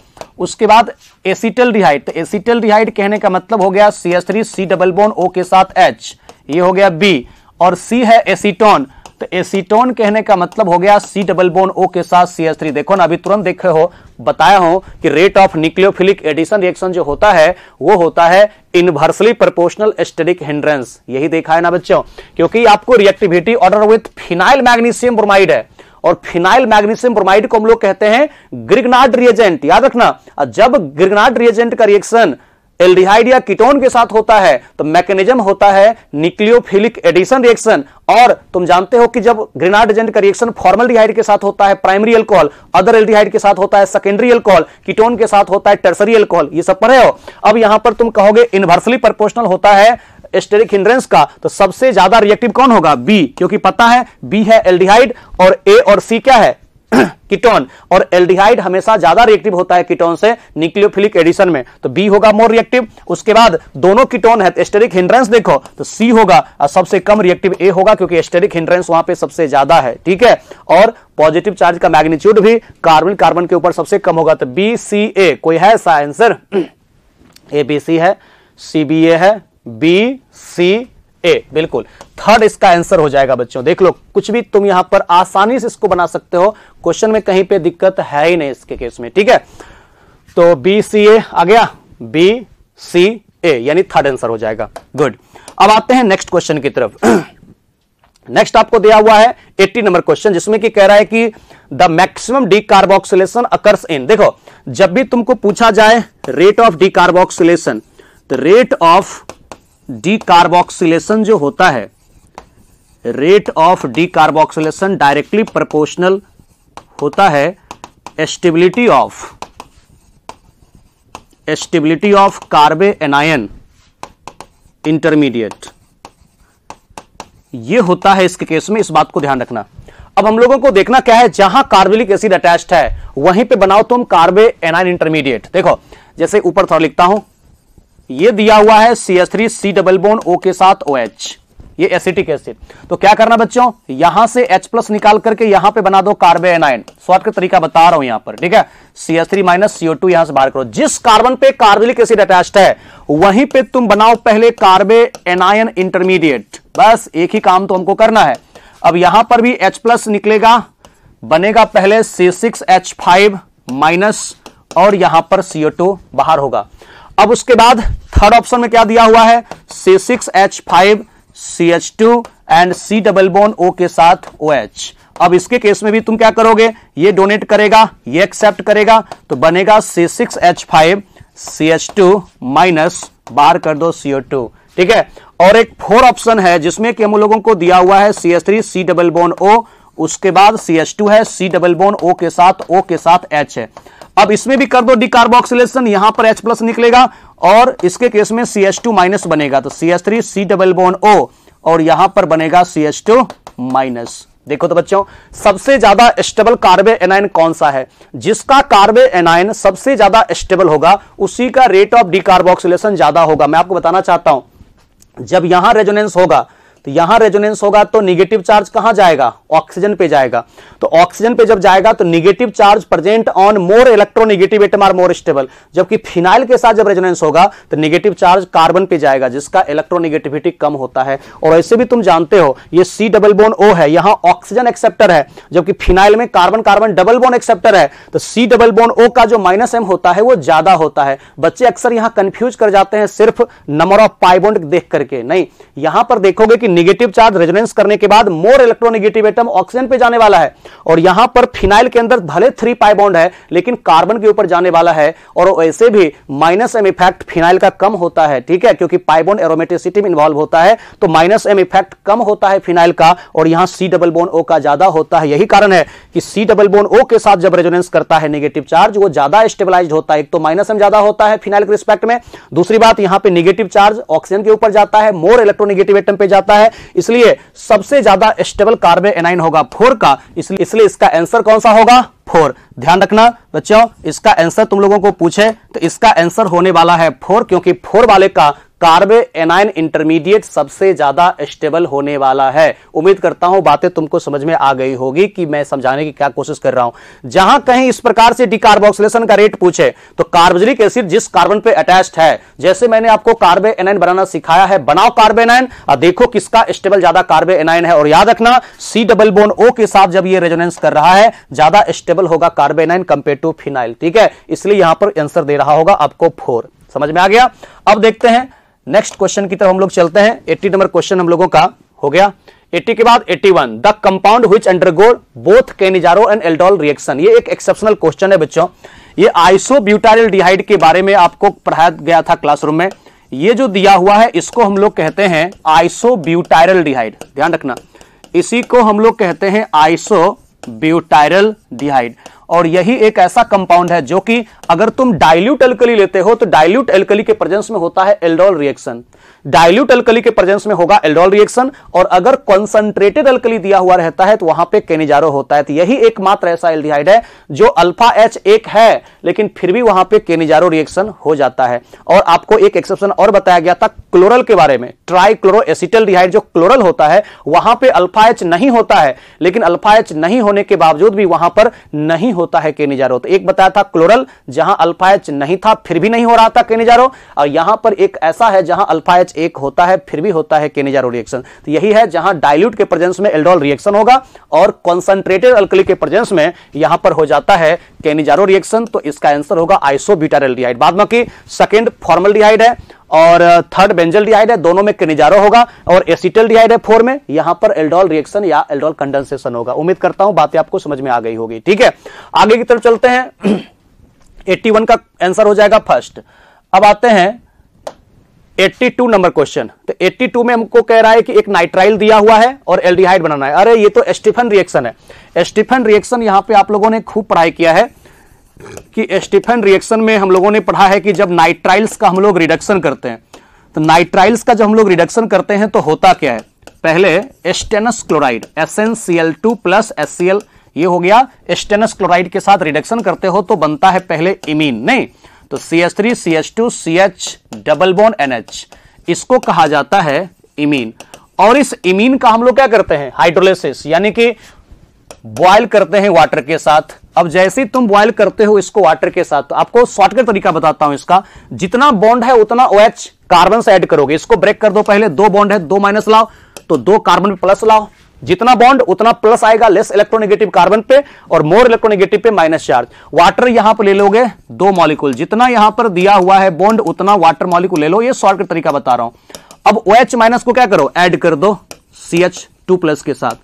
उसके बाद एसिटल डिहाइड तो एसिटल डिहाइड कहने का मतलब हो गया C S three C double bond O के साथ एच ये हो गया बी और सी है एसिटोन तो एसीटोन कहने का मतलब हो गया सी डबल बोन ओ के साथ सी एस थ्री देखो ना अभी तुरंत देखे हो बताया हो कि rate of nucleophilic addition reaction जो होता है वो होता है इनवर्सली प्रोपोर्शनल स्टेटिक हिंड्रेंस यही देखा है ना बच्चों क्योंकि आपको reactivity order with phenyl magnesium bromide है और फिनाइल मैग्नीशियम ब्रोमाइड को हम लोग कहते हैं ग्रिगनाड रिएजेंट याद रखना जब ग्रिगनाड रिएजेंट का रिएक्शन एल्डिहाइड या कीटोन के साथ होता है तो मैकेनिज्म होता है न्यूक्लियोफिलिक एडिशन रिएक्शन और तुम जानते हो कि जब ग्रेनाड एजेंट का रिएक्शन फॉर्मल डिहाइड के साथ होता है प्राइमरी अल्कोहल अदर एल्डिहाइड के साथ होता है सेकेंडरी अल्कोहल कीटोन के साथ होता है टर्सरी अल्कोहल ये सब पढ़े हो अब यहां पर तुम कहोगे इनवर्सली प्रपोर्शनल होता है स्टेरिक हिंड्रेंस का तो सबसे ज्यादा रिएक्टिव कौन होगा बी क्योंकि पता है बी है एल्डिहाइड और ए और सी क्या है कीटोन और एल्डिहाइड हमेशा ज्यादा रिएक्टिव होता है कीटोन से न्यूक्लियोफिलिक एडिशन में तो बी होगा मोर रिएक्टिव उसके बाद दोनों कीटोन है एस्टेरिक हिंड्रेंस देखो तो सी होगा और सबसे कम रिएक्टिव ए होगा क्योंकि एस्टेरिक हिंड्रेंस वहां पे सबसे ज्यादा है ठीक है और पॉजिटिव चार्ज का मैग्नीट्यूड भी कार्बन कार्बन के ऊपर सबसे कम होगा तो बी सी ए कोई है ऐसा आंसर ए बी सी है सी बी ए है बी सी ए बिल्कुल थर्ड इसका आंसर हो जाएगा बच्चों देख लो कुछ भी तुम यहां पर आसानी से इसको बना सकते हो क्वेश्चन में कहीं पे दिक्कत है ही नहीं इसके केस में ठीक है तो बी सी ए आ गया बी सी ए यानी थर्ड आंसर हो जाएगा गुड अब आते हैं नेक्स्ट क्वेश्चन की तरफ नेक्स्ट आपको दिया हुआ है 80 नंबर क्वेश्चन जिसमें कि कह रहा है कि the maximum decarboxylation occurs in देखो जब भी तुमको पूछा जाए rate of decarboxylation rate of decarboxylation जो होता है rate of decarboxylation directly proportional होता है stability of stability of carbanion intermediate ये होता है इसके केस में इस बात को ध्यान रखना अब हम लोगों को देखना क्या है जहां कार्बेलिक एसिड अटैच्ड है वहीं पे बनाओ तुम कार्बे एनायन इंटरमीडिएट देखो जैसे ऊपर थोड़ा लिखता हूं ये दिया हुआ है C S three C double bond O के साथ ओ एच ये एसिटिक एसिड तो क्या करना बच्चों यहां से H प्लस निकाल करके यहां पे बना दो कार्बेनाइन स्वाद का तरीका बता रहा हूं यहां पर ठीक है C S three minus CO two यहां से बाहर करो जिस कार्बन पे कार्बोलिक एसिड अटैच है वहीं पे तुम बनाओ पहले कार्बे एनायन इंटरमीडिएट बस एक ही काम तो हमको करना है अब यहां पर भी H प्लस निकलेगा बनेगा पहले C six H five minus और यहां पर सीओ टू बाहर होगा अब उसके बाद थर्ड ऑप्शन में क्या दिया हुआ है C six H five C H two and C double bond O के साथ ओ एच अब इसके केस में भी तुम क्या करोगे ये डोनेट करेगा ये एक्सेप्ट करेगा तो बनेगा C six H five C H two minus बार कर दो सीओ टू ठीक है और एक फोर ऑप्शन है जिसमें कि हम लोगों को दिया हुआ है C H three C double bond O उसके बाद सी एच टू है सी डबल बोन ओ के साथ ओ के साथ एच है अब इसमें भी कर दो डिकार्बोक्सिलेशन यहां पर H प्लस निकलेगा और इसके केस में सी एच टू माइनस बनेगा तो C H three C double bond O और यहां पर बनेगा सी एच टू माइनस देखो तो बच्चों सबसे ज्यादा स्टेबल कार्बे एनाइन कौन सा है जिसका कार्बे एनाइन सबसे ज्यादा स्टेबल होगा उसी का रेट ऑफ डिकार्बोक्सिलेशन ज्यादा होगा मैं आपको बताना चाहता हूं जब यहां रेजोनेंस होगा तो यहां रेजोनेंस होगा तो निगेटिव चार्ज कहां जाएगा ऑक्सीजन पे जाएगा तो ऑक्सीजन पे जब जाएगा तो negative charge present on more electronegative atom are more stable जबकि फिनाइल के साथ जब रेजोनेंस होगा तो निगेटिव चार्ज कार्बन पे जाएगा जिसका इलेक्ट्रोनिगेटिविटी कम होता है और ऐसे भी तुम जानते हो ये सी डबल बोन ओ है यहां ऑक्सीजन एक्सेप्टर है जबकि फिनाइल में carbon carbon double bond acceptor है तो सी डबल बोन ओ का जो माइनस एम होता है वो ज्यादा होता है बच्चे अक्सर यहां कंफ्यूज कर जाते हैं सिर्फ नंबर ऑफ पाइबोन्ड देख करके नहीं यहां पर देखोगे कि निगेटिव चार्ज रेजोनेंस करने के बाद मोर इलेक्ट्रोनिगेटिव एटम ऑक्सीजन पे जाने वाला है और यहां पर फिनाइल के अंदर भले थ्री पाई बॉन्ड है लेकिन कार्बन के ऊपर जाने वाला है और वैसे भी माइनस एम इफेक्ट फिनाइल का कम होता है ठीक है क्योंकि पाइबोन्ड एरोमेटिसिटी में इन्वॉल्व होता है तो माइनस एम इफेक्ट कम होता है फिनाइल का और यहां सी डबल बोन ओ का ज्यादा होता है यही कारण है कि सी डबल बोन ओ के साथ जब रेजोनेंस करता है निगेटिव चार्ज वो ज्यादा स्टेबलाइज होता है एक तो माइनस एम ज्यादा होता है फिनाइल के रिस्पेक्ट में दूसरी बात यहां पर निगेटिव चार्ज ऑक्सीजन के ऊपर जाता है मोर इलेक्ट्रोनिगेटिव एटम पे जाता है है इसलिए सबसे ज्यादा स्टेबल कार्बन एनाइन होगा फोर का इसलिए इसलिए इसका आंसर कौन सा होगा फोर ध्यान रखना बच्चों इसका आंसर तुम लोगों को पूछे तो इसका आंसर होने वाला है फोर क्योंकि फोर वाले का कार्बे एनाइन इंटरमीडिएट सबसे ज्यादा स्टेबल होने वाला है उम्मीद करता हूं बातें तुमको समझ में आ गई होगी कि मैं समझाने की क्या कोशिश कर रहा हूं जहां कहीं इस प्रकार से डिकार्बोक्सिलेशन का रेट पूछे तो कार्बोजिलिक एसिड जिस कार्बन पे अटैच्ड है जैसे मैंने आपको कार्बे एनाइन बनाना सिखाया है बनाओ कार्बे एनाइन और देखो किसका स्टेबल ज्यादा कार्बे एनाइन है और याद रखना सी डबल बोन ओ के साथ जब ये रेजोनेंस कर रहा है ज्यादा स्टेबल होगा carbanion compare to phenyl ठीक है इसलिए यहां पर आंसर दे रहा होगा आपको फोर समझ में आ गया अब देखते हैं नेक्स्ट क्वेश्चन की तरफ हम लोग चलते हैं एट्टी नंबर क्वेश्चन हम लोगों का हो गया 80 के बाद 81 the compound which undergo both Cannizzaro and aldol reaction ये एक एक्सेप्शनल क्वेश्चन है बच्चों ये आइसो डिहाइड के बारे में आपको पढ़ाया गया था क्लासरूम में ये जो दिया हुआ है इसको हम लोग कहते हैं ब्यूटायरल डिहाइड ध्यान रखना इसी को हम लोग कहते हैं ब्यूटायरल डिहाइड और यही एक ऐसा कंपाउंड है जो कि अगर तुम डाइल्यूट एल्कली लेते हो तो डाइल्यूट एल्कली के प्रेजेंस में होता है एल्डोल रिएक्शन डाइल्यूट एल्कली के प्रेजेंस में होगा एल्डोल रिएक्शन और अगर कॉन्सेंट्रेटेड एल्कली दिया हुआ रहता है तो वहां पे केनेजारो होता है तो यही एकमात्र ऐसा एल्डिहाइड है जो अल्फा एच एक है लेकिन फिर भी वहां पे केनेजारो रिएक्शन हो जाता है और आपको एक एक्सेप्शन और बताया गया था क्लोरल के बारे में ट्राइक्लोरो एसिटल डिहाइड जो क्लोरल होता है वहां पर अल्फा एच नहीं होता है लेकिन अल्फा एच नहीं होने के बावजूद भी वहां पर नहीं होता है केनेजारो तो एक बताया था क्लोरल जहां अल्फाएच नहीं था फिर भी नहीं हो रहा था केनेजारो और यहां पर एक ऐसा है जहां अल्फाएच एक होता है फिर भी होता है केनेजारो रिएक्शन तो यही है जहां डायल्यूट के प्रेजेंस में एल्डोल रिएक्शन होगा और कॉन्सेंट्रेटेड अल्कली के प्रेजेंस में यहां पर हो जाता है केनेजारो रिएक्शन तो इसका आंसर होगा आइसोबीटारल डिहाइड बाद में सेकेंड फॉर्मल डिहाइड है और थर्ड बेंजल डिहाइड है दोनों में क्रिजारो होगा और एसिटल डिहाइड है फोर में यहां पर एल्डोल रिएक्शन या एल्डोल कंडेंसेशन होगा उम्मीद करता हूं बातें आपको समझ में आ गई होगी ठीक है आगे की तरफ चलते हैं एट्टी का आंसर हो जाएगा फर्स्ट अब आते हैं 82 नंबर क्वेश्चन तो 82 में हमको कह रहा है कि एक नाइट्राइल दिया हुआ है और एल्डिहाइड बनाना है अरे ये तो एस्टिफन रिएक्शन है एस्टिफन रिएक्शन यहां पे आप लोगों ने खूब पढ़ाई किया है कि स्टीफन रिएक्शन में हम लोगों ने पढ़ा है कि जब नाइट्राइल्स का हम लोग रिडक्शन करते हैं तो नाइट्राइल्स का जब हम लोग रिडक्शन करते हैं तो होता क्या है पहले stannous chloride S N C L two plus S C L ये हो गया एस्टेनस क्लोराइड के साथ रिडक्शन करते हो तो बनता है पहले इमीन नहीं तो C H three C H two C H double bond N H इसको कहा जाता है इमीन और इस इमीन का हम लोग क्या करते हैं हाइड्रोलिसिस यानी कि बॉयल करते हैं वाटर के साथ अब जैसे ही तुम बॉयल करते हो इसको वाटर के साथ तो आपको शॉर्टकट तरीका बताता हूं इसका जितना बॉन्ड है उतना ओ कार्बन से ऐड करोगे इसको ब्रेक कर दो पहले दो बॉन्ड है दो माइनस लाओ तो दो कार्बन प्लस लाओ जितना बॉन्ड उतना प्लस आएगा लेस इलेक्ट्रोनेगेटिव कार्बन पे और मोर इलेक्ट्रोनेगेटिव पे माइनस चार्ज वाटर यहां पर ले लोगे दो मॉलिक्यूल जितना यहां पर दिया हुआ है बॉन्ड उतना वाटर मॉलिक्यूल ले लो ये शॉर्टकट तरीका बता रहा हूं अब ओ OH माइनस को क्या करो एड कर दो सी एच टू प्लस के साथ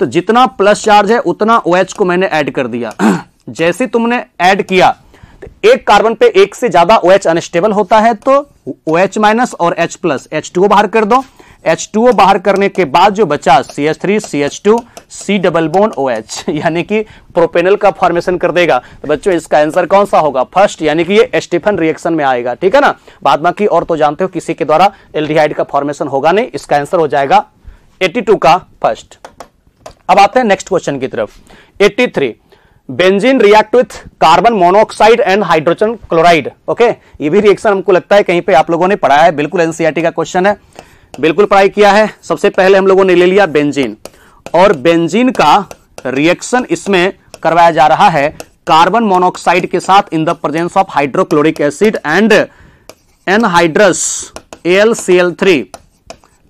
तो जितना प्लस चार्ज है उतना ओ OH को मैंने ऐड कर दिया जैसे तुमने ऐड किया तो एक कार्बन पे एक से ज्यादा ओ OH अनस्टेबल होता है तो ओ OH माइनस और एच प्लस एच बाहर कर दो एच बाहर करने के बाद जो बचा C H three C H two C double bond O H यानी कि प्रोपेनल का फॉर्मेशन कर देगा तो बच्चों इसका आंसर कौन सा होगा फर्स्ट यानी कि ये स्टीफन रिएक्शन में आएगा ठीक है ना बाद बाकी और तो जानते हो किसी के द्वारा एल्डिहाइड का फॉर्मेशन होगा नहीं इसका आंसर हो जाएगा 82 का फर्स्ट अब आते हैं नेक्स्ट क्वेश्चन की तरफ 83 benzene react with carbon monoxide and hydrogen chloride okay ये भी रिएक्शन हमको लगता है कहीं पे आप लोगों ने पढ़ाया है बिल्कुल एनसीईआरटी का क्वेश्चन है बिल्कुल पढ़ाई किया है सबसे पहले हम लोगों ने ले लिया बेंजीन और बेंजीन का रिएक्शन इसमें करवाया जा रहा है कार्बन मोनोऑक्साइड के साथ in the presence of hydrochloric acid and anhydrous L C L three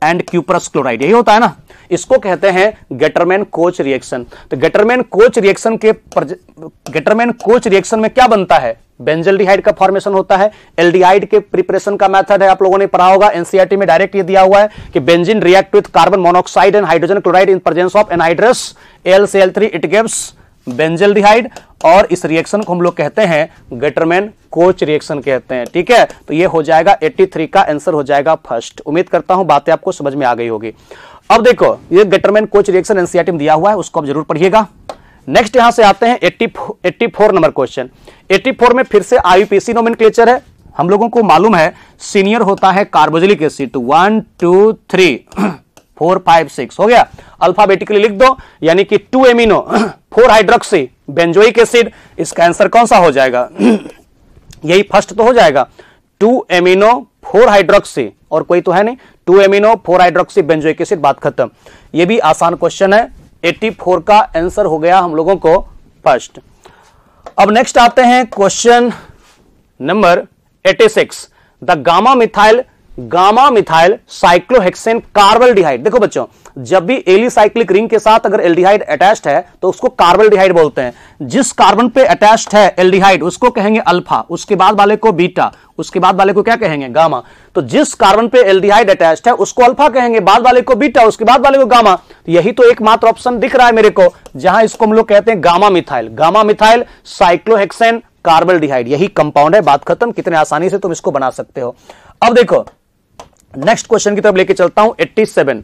and cuprous chloride यही होता है ना इसको कहते हैं गेटरमैन कोच रिएक्शन तो गेटरमैन कोच रिएक्शन के गेटरमैन कोच रिएक्शन में क्या बनता है बेंजल्डिहाइड का फॉर्मेशन होता है एल्डिहाइड के प्रिपरेशन का मेथड है आप लोगों ने पढ़ा होगा एनसीईआरटी में डायरेक्ट ये दिया हुआ है कि benzene react with carbon monoxide and hydrogen chloride in presence of anhydrous एलसीएल3 इट गिव्स बेंजल्डिहाइड और इस रिएक्शन को हम लोग कहते हैं गटरमैन कोच रिएक्शन कहते हैं ठीक है तो ये हो जाएगा 83 का आंसर हो जाएगा फर्स्ट उम्मीद करता हूं बातें आपको समझ में आ गई होगी अब देखो ये गेटरमैन कोच रिएक्शन एनसीआरटी में दिया हुआ है उसको आप जरूर पढ़िएगा नेक्स्ट यहां से आते हैं एट्टी फोर नंबर क्वेश्चन 84 में फिर से आईपीसी नोमेनक्लेचर है हम लोगों को मालूम है सीनियर होता है carboxylic acid one two three four five six हो गया अल्फाबेटिकली लिख दो यानी कि two amino four hydroxy benzoic acid इसका आंसर कौन सा हो जाएगा यही फर्स्ट तो हो जाएगा टू एमिनो फोर हाइड्रोक्सी और कोई तो है नहीं two amino four hydroxy benzoic acid बात खत्म ये भी आसान क्वेश्चन है एट्टी फोर का आंसर हो गया हम लोगों को फर्स्ट अब नेक्स्ट आते हैं question number eighty six the gamma methyl gamma methyl cyclohexane carbaldehyde देखो बच्चों जब भी एलिसाइक्लिक रिंग के साथ अगर एल्डिहाइड अटैच्ड है तो उसको कार्बन डिहाइड बोलते हैं जिस कार्बन पे अटैच्ड है एल्डिहाइड उसको कहेंगे अल्फा उसके बाद वाले को बीटा उसके बाद वाले को क्या कहेंगे गामा तो जिस कार्बन पे एल्डिहाइड अटैच्ड है उसको अल्फा कहेंगे बाद वाले को बीटा उसके बाद वाले को गामा तो यही तो एकमात्र ऑप्शन दिख रहा है मेरे को जहां इसको हम लोग कहते हैं gamma methyl gamma methyl cyclohexane carbaldehyde यही कंपाउंड है बात खत्म कितने आसानी से तुम इसको बना सकते हो अब देखो नेक्स्ट क्वेश्चन की तरफ लेके चलता हूं 87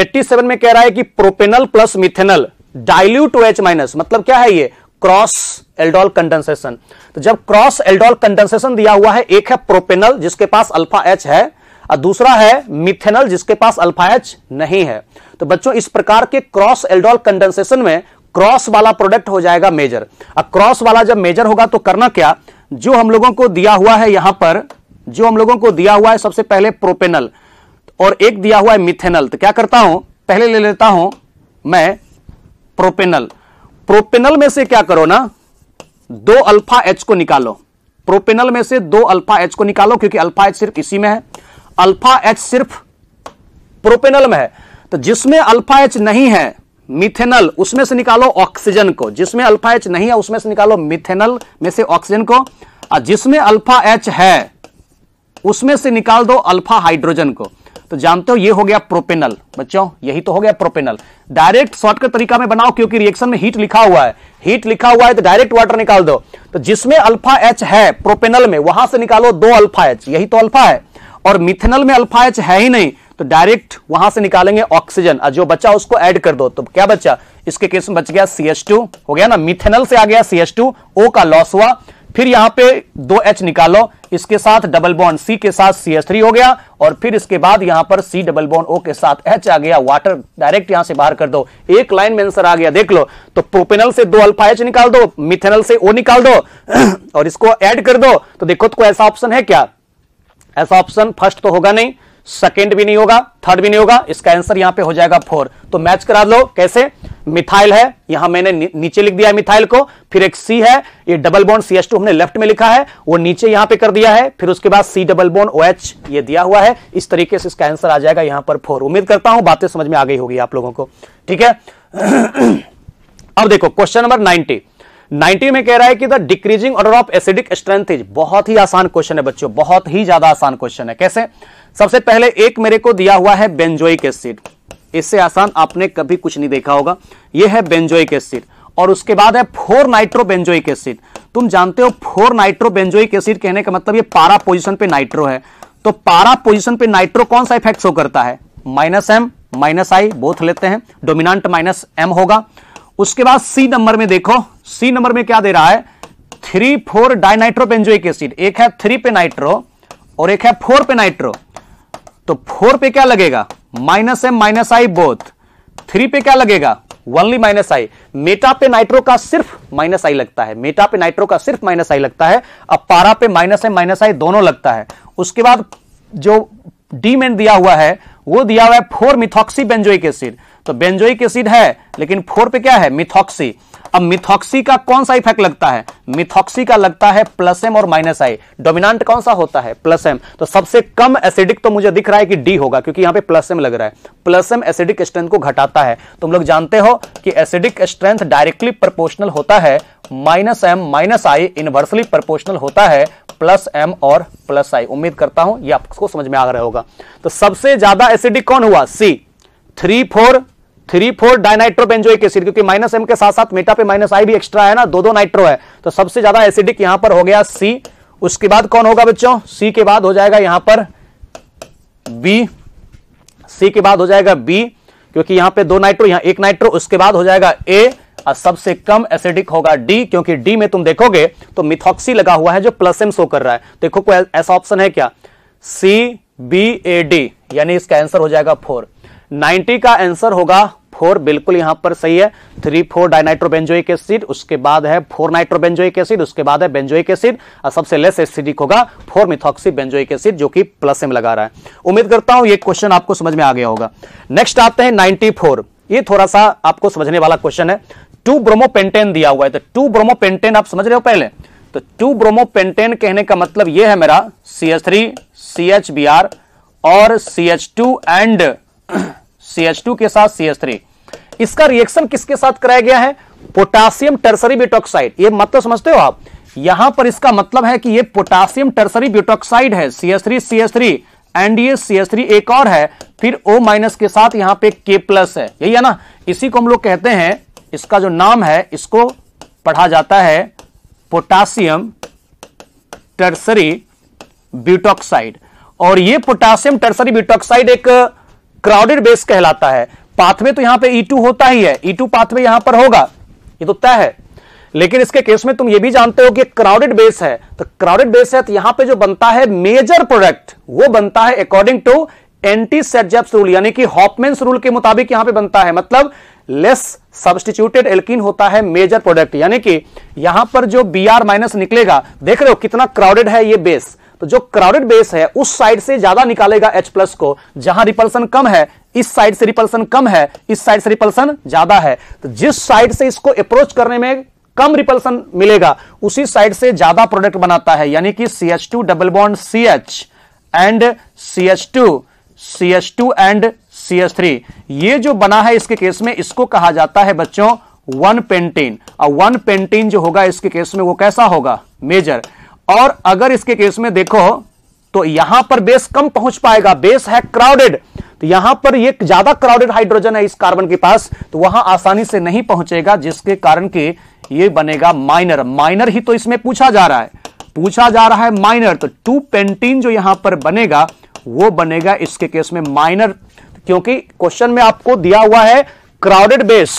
87 में कह रहा है कि propanal plus methanal dilute two H minus मतलब क्या है ये क्रॉस एल्डोल कंडेंसेशन तो जब क्रॉस एल्डोल कंडेंसेशन दिया हुआ है एक है प्रोपेनल जिसके पास अल्फा एच है और दूसरा है मिथेनल जिसके पास अल्फा एच नहीं है तो बच्चों इस प्रकार के क्रॉस एल्डोल कंडेंसेशन में क्रॉस वाला प्रोडक्ट हो जाएगा मेजर और क्रॉस वाला जब मेजर होगा तो करना क्या जो हम लोगों को दिया हुआ है यहां पर जो हम लोगों को दिया हुआ है सबसे पहले प्रोपेनल और एक दिया हुआ है मिथेनल तो क्या करता हूं पहले ले लेता हूं मैं प्रोपेनल प्रोपेनल में से क्या करो ना दो अल्फा एच को निकालो प्रोपेनल में से दो अल्फा एच को निकालो क्योंकि अल्फा एच सिर्फ इसी में है अल्फा एच सिर्फ प्रोपेनल में है तो जिसमें अल्फा एच नहीं है मिथेनल उसमें से निकालो ऑक्सीजन को जिसमें अल्फा एच नहीं है उसमें से निकालो मिथेनल में से ऑक्सीजन को और जिसमें अल्फा एच है उसमें से निकाल दो अल्फा हाइड्रोजन को तो जानते हो ये हो गया प्रोपेनल बच्चों यही तो हो गया प्रोपेनल डायरेक्ट शॉर्टकट तरीका में बनाओ क्योंकि रिएक्शन में हीट लिखा हुआ है हीट लिखा हुआ है तो डायरेक्ट वाटर निकाल दो तो जिसमें अल्फा एच है प्रोपेनल में वहां से निकालो दो अल्फा एच यही तो अल्फा है और मिथेनल में अल्फा एच है ही नहीं तो डायरेक्ट वहां से निकालेंगे ऑक्सीजन और जो बच्चा उसको ऐड कर दो तो क्या बच्चा इसके केस में बच गया टू हो गया ना मिथेनल से आ गया टू ओ का लॉस हुआ फिर यहां पे दो एच निकालो इसके साथ डबल बॉन्ड सी के साथ सी एस थ्री हो गया और फिर इसके बाद यहां पर सी डबल बॉन्ड ओ के साथ एच आ गया वाटर डायरेक्ट यहां से बाहर कर दो एक लाइन में आंसर आ गया देख लो तो प्रोपेनल से दो अल्फा एच निकाल दो मिथेनल से ओ निकाल दो और इसको एड कर दो तो देखो तो ऐसा ऑप्शन है क्या ऐसा ऑप्शन फर्स्ट तो होगा नहीं सेकेंड भी नहीं होगा थर्ड भी नहीं होगा इसका आंसर यहां पे हो जाएगा फोर तो मैच करा लो कैसे मिथाइल है यहां मैंने नीचे लिख दिया मिथाइल को फिर एक सी है ये double bond C H two हमने लेफ्ट में लिखा है वो नीचे यहां पे कर दिया है फिर उसके बाद C double bond O H ये दिया हुआ है इस तरीके से इसका आंसर आ जाएगा यहां पर फोर उम्मीद करता हूं बातें समझ में आ गई होगी आप लोगों को ठीक है अब देखो क्वेश्चन नंबर नाइनटी 90 में कह रहा है कि the decreasing order of acidic strength is बहुत ही आसान क्वेश्चन है बच्चों बहुत ही ज्यादा आसान क्वेश्चन है कैसे सबसे पहले एक मेरे को दिया हुआ है बेंजोइक एसिड इससे आसान आपने कभी कुछ नहीं देखा होगा यह है बेंजोइक एसिड और उसके बाद है फोर नाइट्रो बेंजोइक एसिड तुम जानते हो फोर नाइट्रो बेंजोइक एसिड कहने का मतलब ये पारा पोजिशन पे नाइट्रो है तो पारा पोजिशन पे नाइट्रो कौन सा इफेक्ट शो करता है minus M minus I both लेते हैं डोमिनांट माइनस एम होगा उसके बाद सी नंबर में देखो सी नंबर में क्या दे रहा है थ्री फोर डाइनाइट्रोपेंजोइक एसिड एक है थ्री पे नाइट्रो और एक है फोर पे नाइट्रो तो फोर पे क्या लगेगा माइनस है माइनस आई बोथ थ्री पे क्या लगेगा वनली माइनस आई मेटा पे नाइट्रो का सिर्फ माइनस आई लगता है मेटा पे नाइट्रो का सिर्फ माइनस आई लगता है अब पारा पे माइनस है माइनस आई दोनों लगता है उसके बाद जो डी मेन दिया हुआ है वो दिया हुआ है फोर मिथॉक्सी बेंजोइक एसिड तो बेंजोइक एसिड है लेकिन फोर पे क्या है मिथॉक्सी अब मिथॉक्सी का कौन सा इफेक्ट लगता है मिथॉक्सी का लगता है प्लस एम और माइनस आई डोमिनेंट कौन सा होता है प्लस एम तो सबसे कम एसिडिक तो मुझे दिख रहा है कि डी होगा क्योंकि यहां पे प्लस एम लग रहा है प्लस एम एसिडिक स्ट्रेंथ को घटाता है तुम लोग जानते हो कि एसिडिक स्ट्रेंथ डायरेक्टली प्रपोर्शनल होता है minus M minus I inversely proportional होता है प्लस एम और प्लस आई उम्मीद करता हूं यह आपको समझ में आ रहा होगा तो सबसे ज्यादा एसिडिक कौन हुआ C three four three four dinitro dinitrobenzoic acid क्योंकि माइनस एम के साथ साथ मेटा पे माइनस आई भी एक्स्ट्रा है ना दो दो नाइट्रो है तो सबसे ज्यादा एसिडिक यहां पर हो गया सी उसके बाद कौन होगा बच्चों सी के बाद हो जाएगा यहां पर बी सी के बाद हो जाएगा बी क्योंकि यहां पे दो नाइट्रो यहां एक नाइट्रो उसके बाद हो जाएगा ए और सबसे कम एसिडिक होगा डी क्योंकि डी में तुम देखोगे तो मिथॉक्सी लगा हुआ है जो प्लस एम शो कर रहा है देखो कोई ऐसा ऑप्शन है क्या सी बी ए डी यानी इसका आंसर हो जाएगा फोर 90 का आंसर होगा फोर बिल्कुल यहां पर सही है थ्री फोर डायनाइट्रोबेंजोइक एसिड उसके बाद है फोर नाइट्रोबेंजोइक एसिड उसके बाद है बेंजोइक एसिड और सबसे लेस एसिडिक होगा फोर मिथॉक्सी बेंजोइक एसिड जो कि प्लस एम लगा रहा है उम्मीद करता हूं ये क्वेश्चन आपको समझ में आ गया होगा नेक्स्ट आते हैं नाइनटी ये थोड़ा सा आपको समझने वाला क्वेश्चन है टू ब्रोमोपेंटेन दिया हुआ है तो टू ब्रोमोपेंटेन आप समझ रहे हो पहले तो टू ब्रोमोपेंटेन कहने का मतलब यह है मेरा C H three C H B R और C H two and CH2 के साथ CH3 इसका रिएक्शन किसके साथ कराया गया है पोटासियम टर्सरी ब्यूटोक्साइड ये मतलब समझते हो आप यहां पर इसका मतलब है कि ये पोटासियम टर्सरी ब्यूटोक्साइड है CH3 CH3 एंड ये CH3 एक और है फिर O माइनस के साथ यहां पे K प्लस है यही है ना इसी को हम लोग कहते हैं इसका जो नाम है इसको पढ़ा जाता है पोटासियम टर्सरी ब्यूटोक्साइड और ये पोटासियम टर्सरी ब्यूटोक्साइड एक क्राउडेड बेस कहलाता है पाथवे तो यहां पे ई e होता ही है ई e में यहां पर होगा ये तो तय है लेकिन इसके केस में तुम ये भी जानते हो कि क्राउडेड बेस है तो क्राउडेड बेस है तो यहां पे जो बनता है मेजर प्रोडक्ट वो बनता है according to anti Saytzeff's rule यानी कि हॉपमेन्स रूल के मुताबिक यहां पे बनता है मतलब लेस सब्सटीट्यूटेड एल्किन होता है मेजर प्रोडक्ट यानी कि यहां पर जो बी आर माइनस निकलेगा देख रहे हो कितना क्राउडेड है ये बेस तो जो क्राउडेड बेस है उस साइड से ज्यादा निकालेगा एच प्लस को जहां रिपल्सन कम है इस साइड से रिपल्सन कम है इस साइड से रिपल्सन ज्यादा है तो जिस साइड से इसको अप्रोच करने में कम रिपल्सन मिलेगा उसी साइड से ज्यादा प्रोडक्ट बनाता है यानी कि C H two double bond C H and C H two C H two and C H three ये जो बना है इसके केस में इसको कहा जाता है बच्चों वन पेंटीन और वन पेंटीन जो होगा इसके केस में वो कैसा होगा मेजर और अगर इसके केस में देखो तो यहां पर बेस कम पहुंच पाएगा बेस है क्राउडेड तो यहां पर ये ज्यादा क्राउडेड हाइड्रोजन है इस कार्बन के पास तो वहां आसानी से नहीं पहुंचेगा जिसके कारण के ये बनेगा माइनर माइनर ही तो इसमें पूछा जा रहा है पूछा जा रहा है माइनर तो टू पेंटीन जो यहां पर बनेगा वो बनेगा इसके केस में माइनर क्योंकि क्वेश्चन में आपको दिया हुआ है क्राउडेड बेस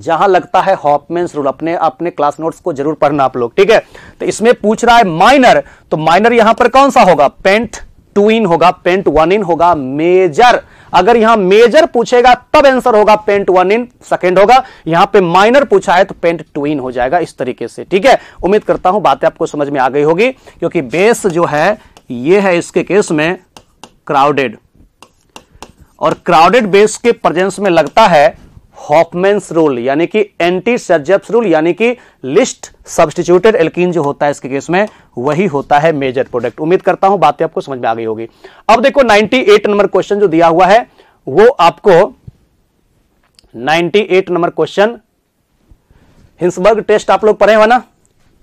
जहां लगता है हॉपमेंस रूल अपने अपने क्लास नोट्स को जरूर पढ़ना आप लोग ठीक है तो इसमें पूछ रहा है माइनर तो माइनर यहां पर कौन सा होगा पेंट टू इन होगा पेंट वन इन होगा मेजर अगर यहां मेजर पूछेगा तब आंसर होगा पेंट वन इन सेकेंड होगा यहां पे माइनर पूछा है तो पेंट टू इन हो जाएगा इस तरीके से ठीक है उम्मीद करता हूं बातें आपको समझ में आ गई होगी क्योंकि बेस जो है ये है इसके केस में क्राउडेड और क्राउडेड बेस के प्रेजेंस में लगता है हॉफमेन्स रूल यानी कि एंटी सर्जेप्स रूल यानी कि लिस्ट सब्सटीट्यूटेड एल्किन जो होता है इसके केस में वही होता है मेजर प्रोडक्ट उम्मीद करता हूं बातें आपको समझ में आ गई होगी अब देखो 98 नंबर क्वेश्चन जो दिया हुआ है वो आपको 98 नंबर क्वेश्चन हिंसबर्ग टेस्ट आप लोग पढ़े हुआ ना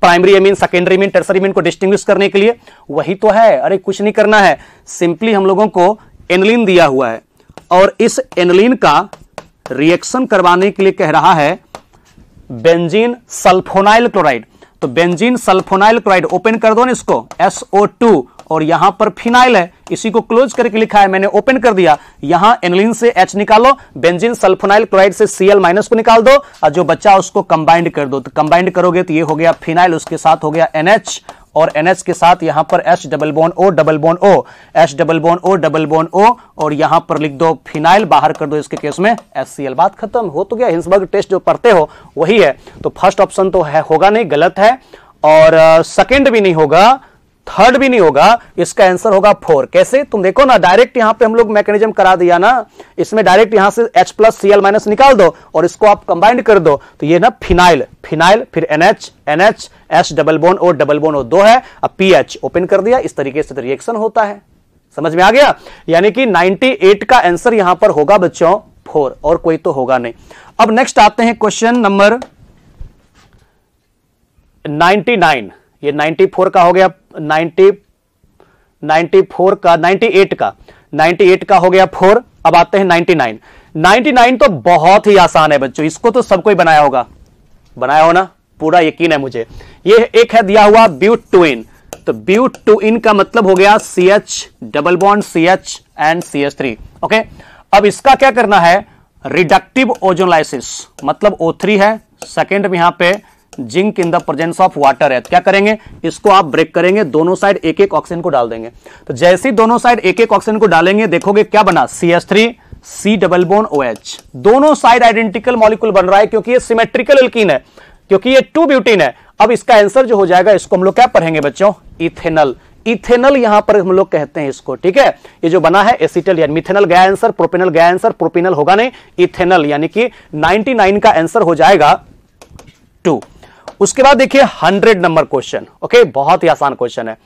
primary amine secondary amine tertiary amine को डिस्टिंग करने के लिए वही तो है अरे कुछ नहीं करना है सिंपली हम लोगों को एनलिन दिया हुआ है और इस एनलिन का रिएक्शन करवाने के लिए कह रहा है बेंजीन सल्फोनाइल क्लोराइड तो बेंजीन सल्फोनाइल क्लोराइड ओपन कर दो ना इसको SO2 और यहां पर फिनाइल है इसी को क्लोज करके लिखा है मैंने ओपन कर दिया यहां एनलिन से H निकालो बेंजीन सल्फोनाइल क्लोराइड से Cl माइनस को निकाल दो और जो बच्चा उसको कंबाइंड कर दो तो कंबाइंड करोगे तो ये हो गया फिनाइल उसके साथ हो गया NH और एन के साथ यहां पर H double bond O double bond O H double bond O double bond O और यहां पर लिख दो फिनाइल बाहर कर दो इसके केस में एस बात खत्म हो तो गया हिंसबर्ग टेस्ट जो पढ़ते हो वही है तो फर्स्ट ऑप्शन तो है होगा नहीं गलत है और सेकेंड भी नहीं होगा थर्ड भी नहीं होगा इसका आंसर होगा फोर कैसे तुम देखो ना डायरेक्ट यहां पे हम लोग मैकेनिज्म करा दिया ना इसमें डायरेक्ट यहां से H plus C L minus निकाल दो और इसको आप कंबाइंड कर दो तो ये ना फिनाइल फिनाइल फिर NH NH H double bond O double bond O दो है अब एच ओपन कर दिया इस तरीके से रिएक्शन तो होता है समझ में आ गया यानी कि एट का आंसर यहां पर होगा बच्चों फोर और कोई तो होगा नहीं अब नेक्स्ट आते हैं क्वेश्चन नंबर नाइन ये 94 का हो गया 90 94 का 98 का 98 का हो गया फोर अब आते हैं 99 99 तो बहुत ही आसान है बच्चों इसको तो सबको ही बनाया होगा बनाया हो ना पूरा यकीन है मुझे ये एक है दिया हुआ ब्यूट टू इन तो ब्यूट टू इन का मतलब हो गया C H double bond C H and C H three okay अब इसका क्या करना है रिडक्टिव ओजोलाइसिस मतलब थ्री है सेकेंड में यहां पे zinc in the presence of water है क्या करेंगे इसको आप ब्रेक करेंगे दोनों साइड एक एक ऑक्सीजन को डाल देंगे तो जैसे ही दोनों साइड एक एक ऑक्सीजन को डालेंगे देखोगे क्या बना C S three C double bond O H दोनों साइड आइडेंटिकल मॉलिक्यूल बन रहा है क्योंकि ये सिमेट्रिकल एल्कीन है क्योंकि ये टू ब्यूटीन है अब इसका आंसर जो हो जाएगा इसको हम लोग क्या पढ़ेंगे बच्चों इथेनल इथेनल यहां पर हम लोग कहते हैं इसको ठीक है ये जो बना है एसिटल यानी मिथेनल गया आंसर प्रोपेनल गया आंसर प्रोपेनल होगा नहीं इथेनल यानी कि 99 का आंसर हो जाएगा टू उसके बाद देखिए हंड्रेड नंबर क्वेश्चन ओके बहुत ही आसान क्वेश्चन है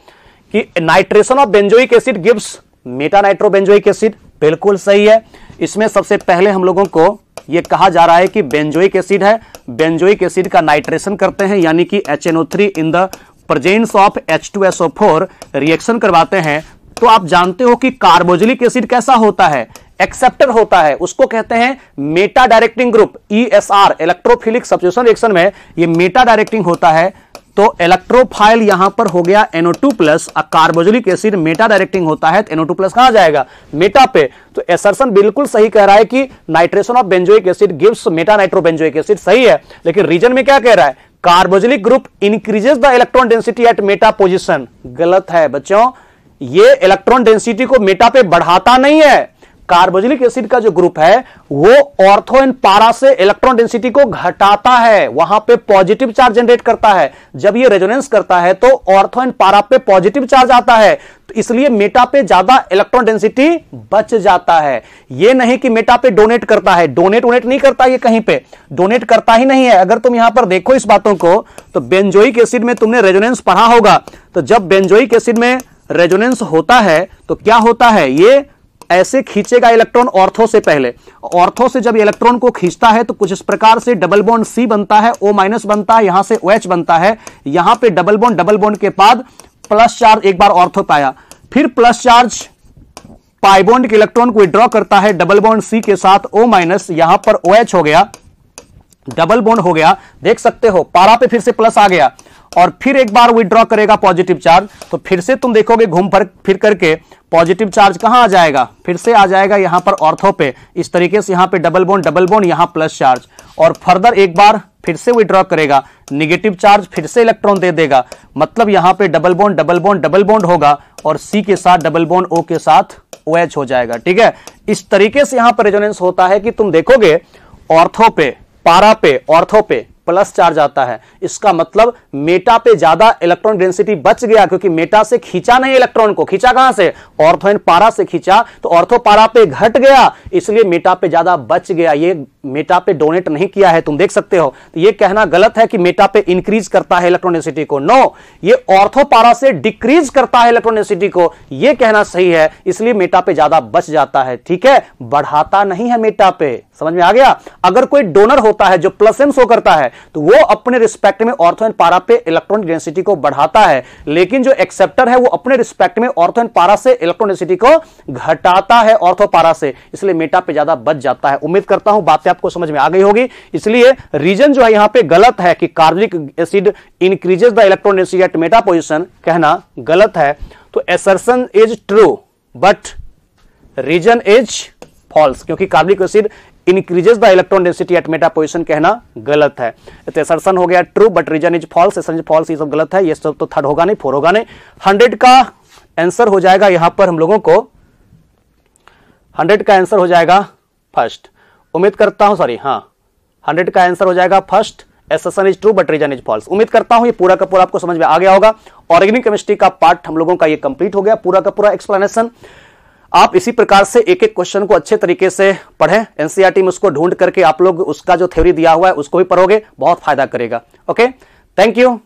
कि nitration of benzoic acid gives meta nitrobenzoic acid बिल्कुल सही है इसमें सबसे पहले हम लोगों को यह कहा जा रहा है कि बेंजोइक एसिड है बेंजोइक एसिड का नाइट्रेशन करते हैं यानी कि H in the presence of H two S O four reaction करवाते हैं तो आप जानते हो कि कार्बोजिलिक एसिड कैसा होता है एक्सेप्टर होता है उसको कहते हैं meta directing group ESR electrophilic substitution reaction में ये मेटा डायरेक्टिंग होता है तो इलेक्ट्रोफाइल यहां पर हो गया NO2 plus carboxylic acid meta directing होता है तो NO2 प्लस कहां जाएगा मेटा पे तो एसरसन बिल्कुल सही कह रहा है कि nitration of benzoic acid gives meta nitrobenzoic acid सही है लेकिन रीजन में क्या कह रहा है carboxylic group increases the electron density at meta position गलत है बच्चों ये इलेक्ट्रॉन डेंसिटी को मेटा पे बढ़ाता नहीं है कार्बोजिलिक एसिड का जो ग्रुप है वो ऑर्थो एंड पारा से इलेक्ट्रॉन डेंसिटी को घटाता है वहां पे पॉजिटिव चार्ज जनरेट करता है जब ये रेजोनेंस करता है तो ऑर्थो एंड पारा पे पॉजिटिव चार्ज आता है तो इसलिए मेटा पे ज्यादा इलेक्ट्रॉन डेंसिटी बच जाता है ये नहीं कि मेटा पे डोनेट करता है डोनेट वोनेट नहीं करता ये कहीं पे डोनेट करता ही नहीं है अगर तुम यहां पर देखो इस बातों को तो बेंजोइक एसिड में तुमने रेजोनेंस पढ़ा होगा तो जब बेंजोइक एसिड में रेजोनेंस होता है तो क्या होता है ये ऐसे खींचेगा इलेक्ट्रॉन ऑर्थो से पहले ऑर्थो से जब इलेक्ट्रॉन को खींचता है तो कुछ इस प्रकार से डबल बॉन्ड सी बनता है ओ माइनस बनता है यहां से ओ OH बनता है यहां पे डबल बॉन्ड डबल बॉन्ड के बाद प्लस चार्ज एक बार ऑर्थो पाया फिर प्लस चार्ज पाइबॉन्ड के इलेक्ट्रॉन को विड्रॉ करता है डबल बॉन्ड सी के साथ ओ माइनस यहां पर ओ OH हो गया डबल बॉन्ड हो गया देख सकते हो पारा पे फिर से प्लस आ गया और फिर एक बार विड्रॉ करेगा पॉजिटिव चार्ज तो फिर से तुम देखोगे घूम फिर फिर करके पॉजिटिव चार्ज कहाँ आ जाएगा फिर से आ जाएगा यहां पर ऑर्थो पे इस तरीके से यहां पे डबल बोन डबल बोन यहां प्लस चार्ज और फर्दर एक बार फिर से विड्रॉ करेगा निगेटिव चार्ज फिर से इलेक्ट्रॉन दे देगा मतलब यहां पर double bond double bond double bond होगा और सी के साथ डबल बोन ओ के साथ ओ हो जाएगा ठीक है इस तरीके से यहाँ पर रेजोनेंस होता है कि तुम देखोगे ऑर्थो पे पारा पे ऑर्थो पे प्लस चार्ज आता है इसका मतलब मेटा पे ज्यादा इलेक्ट्रॉन डेंसिटी बच गया क्योंकि मेटा से खींचा नहीं इलेक्ट्रॉन को खींचा कहां से ऑर्थो एंड पारा से खींचा तो ऑर्थो पारा पे घट गया इसलिए मेटा पे ज्यादा बच गया ये मेटा पे डोनेट नहीं किया है तुम देख सकते हो तो ये कहना गलत है कि मेटा पे इंक्रीज करता है इलेक्ट्रॉन डेंसिटी को नो ये ऑर्थो पारा से डिक्रीज करता है इलेक्ट्रॉन डेंसिटी को ये कहना सही है इसलिए मेटा पे ज्यादा बच जाता है ठीक है बढ़ाता नहीं है मेटा पे समझ में आ गया अगर कोई डोनर होता है जो प्लस एम शो करता है तो वो अपने रिस्पेक्ट में ऑर्थो एंड पारा पे इलेक्ट्रॉन डेंसिटी को बढ़ाता है लेकिन जो एक्सेप्टर है वो अपने रिस्पेक्ट में ऑर्थो एंड पारा से इलेक्ट्रॉन डेंसिटी को घटाता है ऑर्थो पारा से इसलिए मेटा पे ज्यादा बच जाता है उम्मीद करता हूं बातें आपको समझ में आ गई होगी इसलिए रीजन जो है यहां पर गलत है कि कार्बनिक acid increases the electron density at meta position कहना गलत है तो assertion is true but reason is false क्योंकि कार्बनिक acid increases the electron density at meta position कहना गलत है तो सरसन हो गया true but reason is false assertion is false ये सब गलत है ये सब तो थर्ड होगा नहीं फोर होगा नहीं हंड्रेड का आंसर हो जाएगा यहां पर हम लोगों को हंड्रेड का आंसर हो जाएगा फर्स्ट उम्मीद करता हूं सॉरी हाँ हंड्रेड का आंसर हो जाएगा first assertion is true but reason is false उम्मीद करता हूं ये पूरा का पूरा आपको समझ में आ गया होगा ऑर्गेनिक केमिस्ट्री का पार्ट हम लोगों का ये कंप्लीट हो गया पूरा का पूरा एक्सप्लेनेशन आप इसी प्रकार से एक एक क्वेश्चन को अच्छे तरीके से पढ़ें एनसीईआरटी e में उसको ढूंढ करके आप लोग उसका जो थ्योरी दिया हुआ है उसको भी पढ़ोगे बहुत फायदा करेगा ओके थैंक यू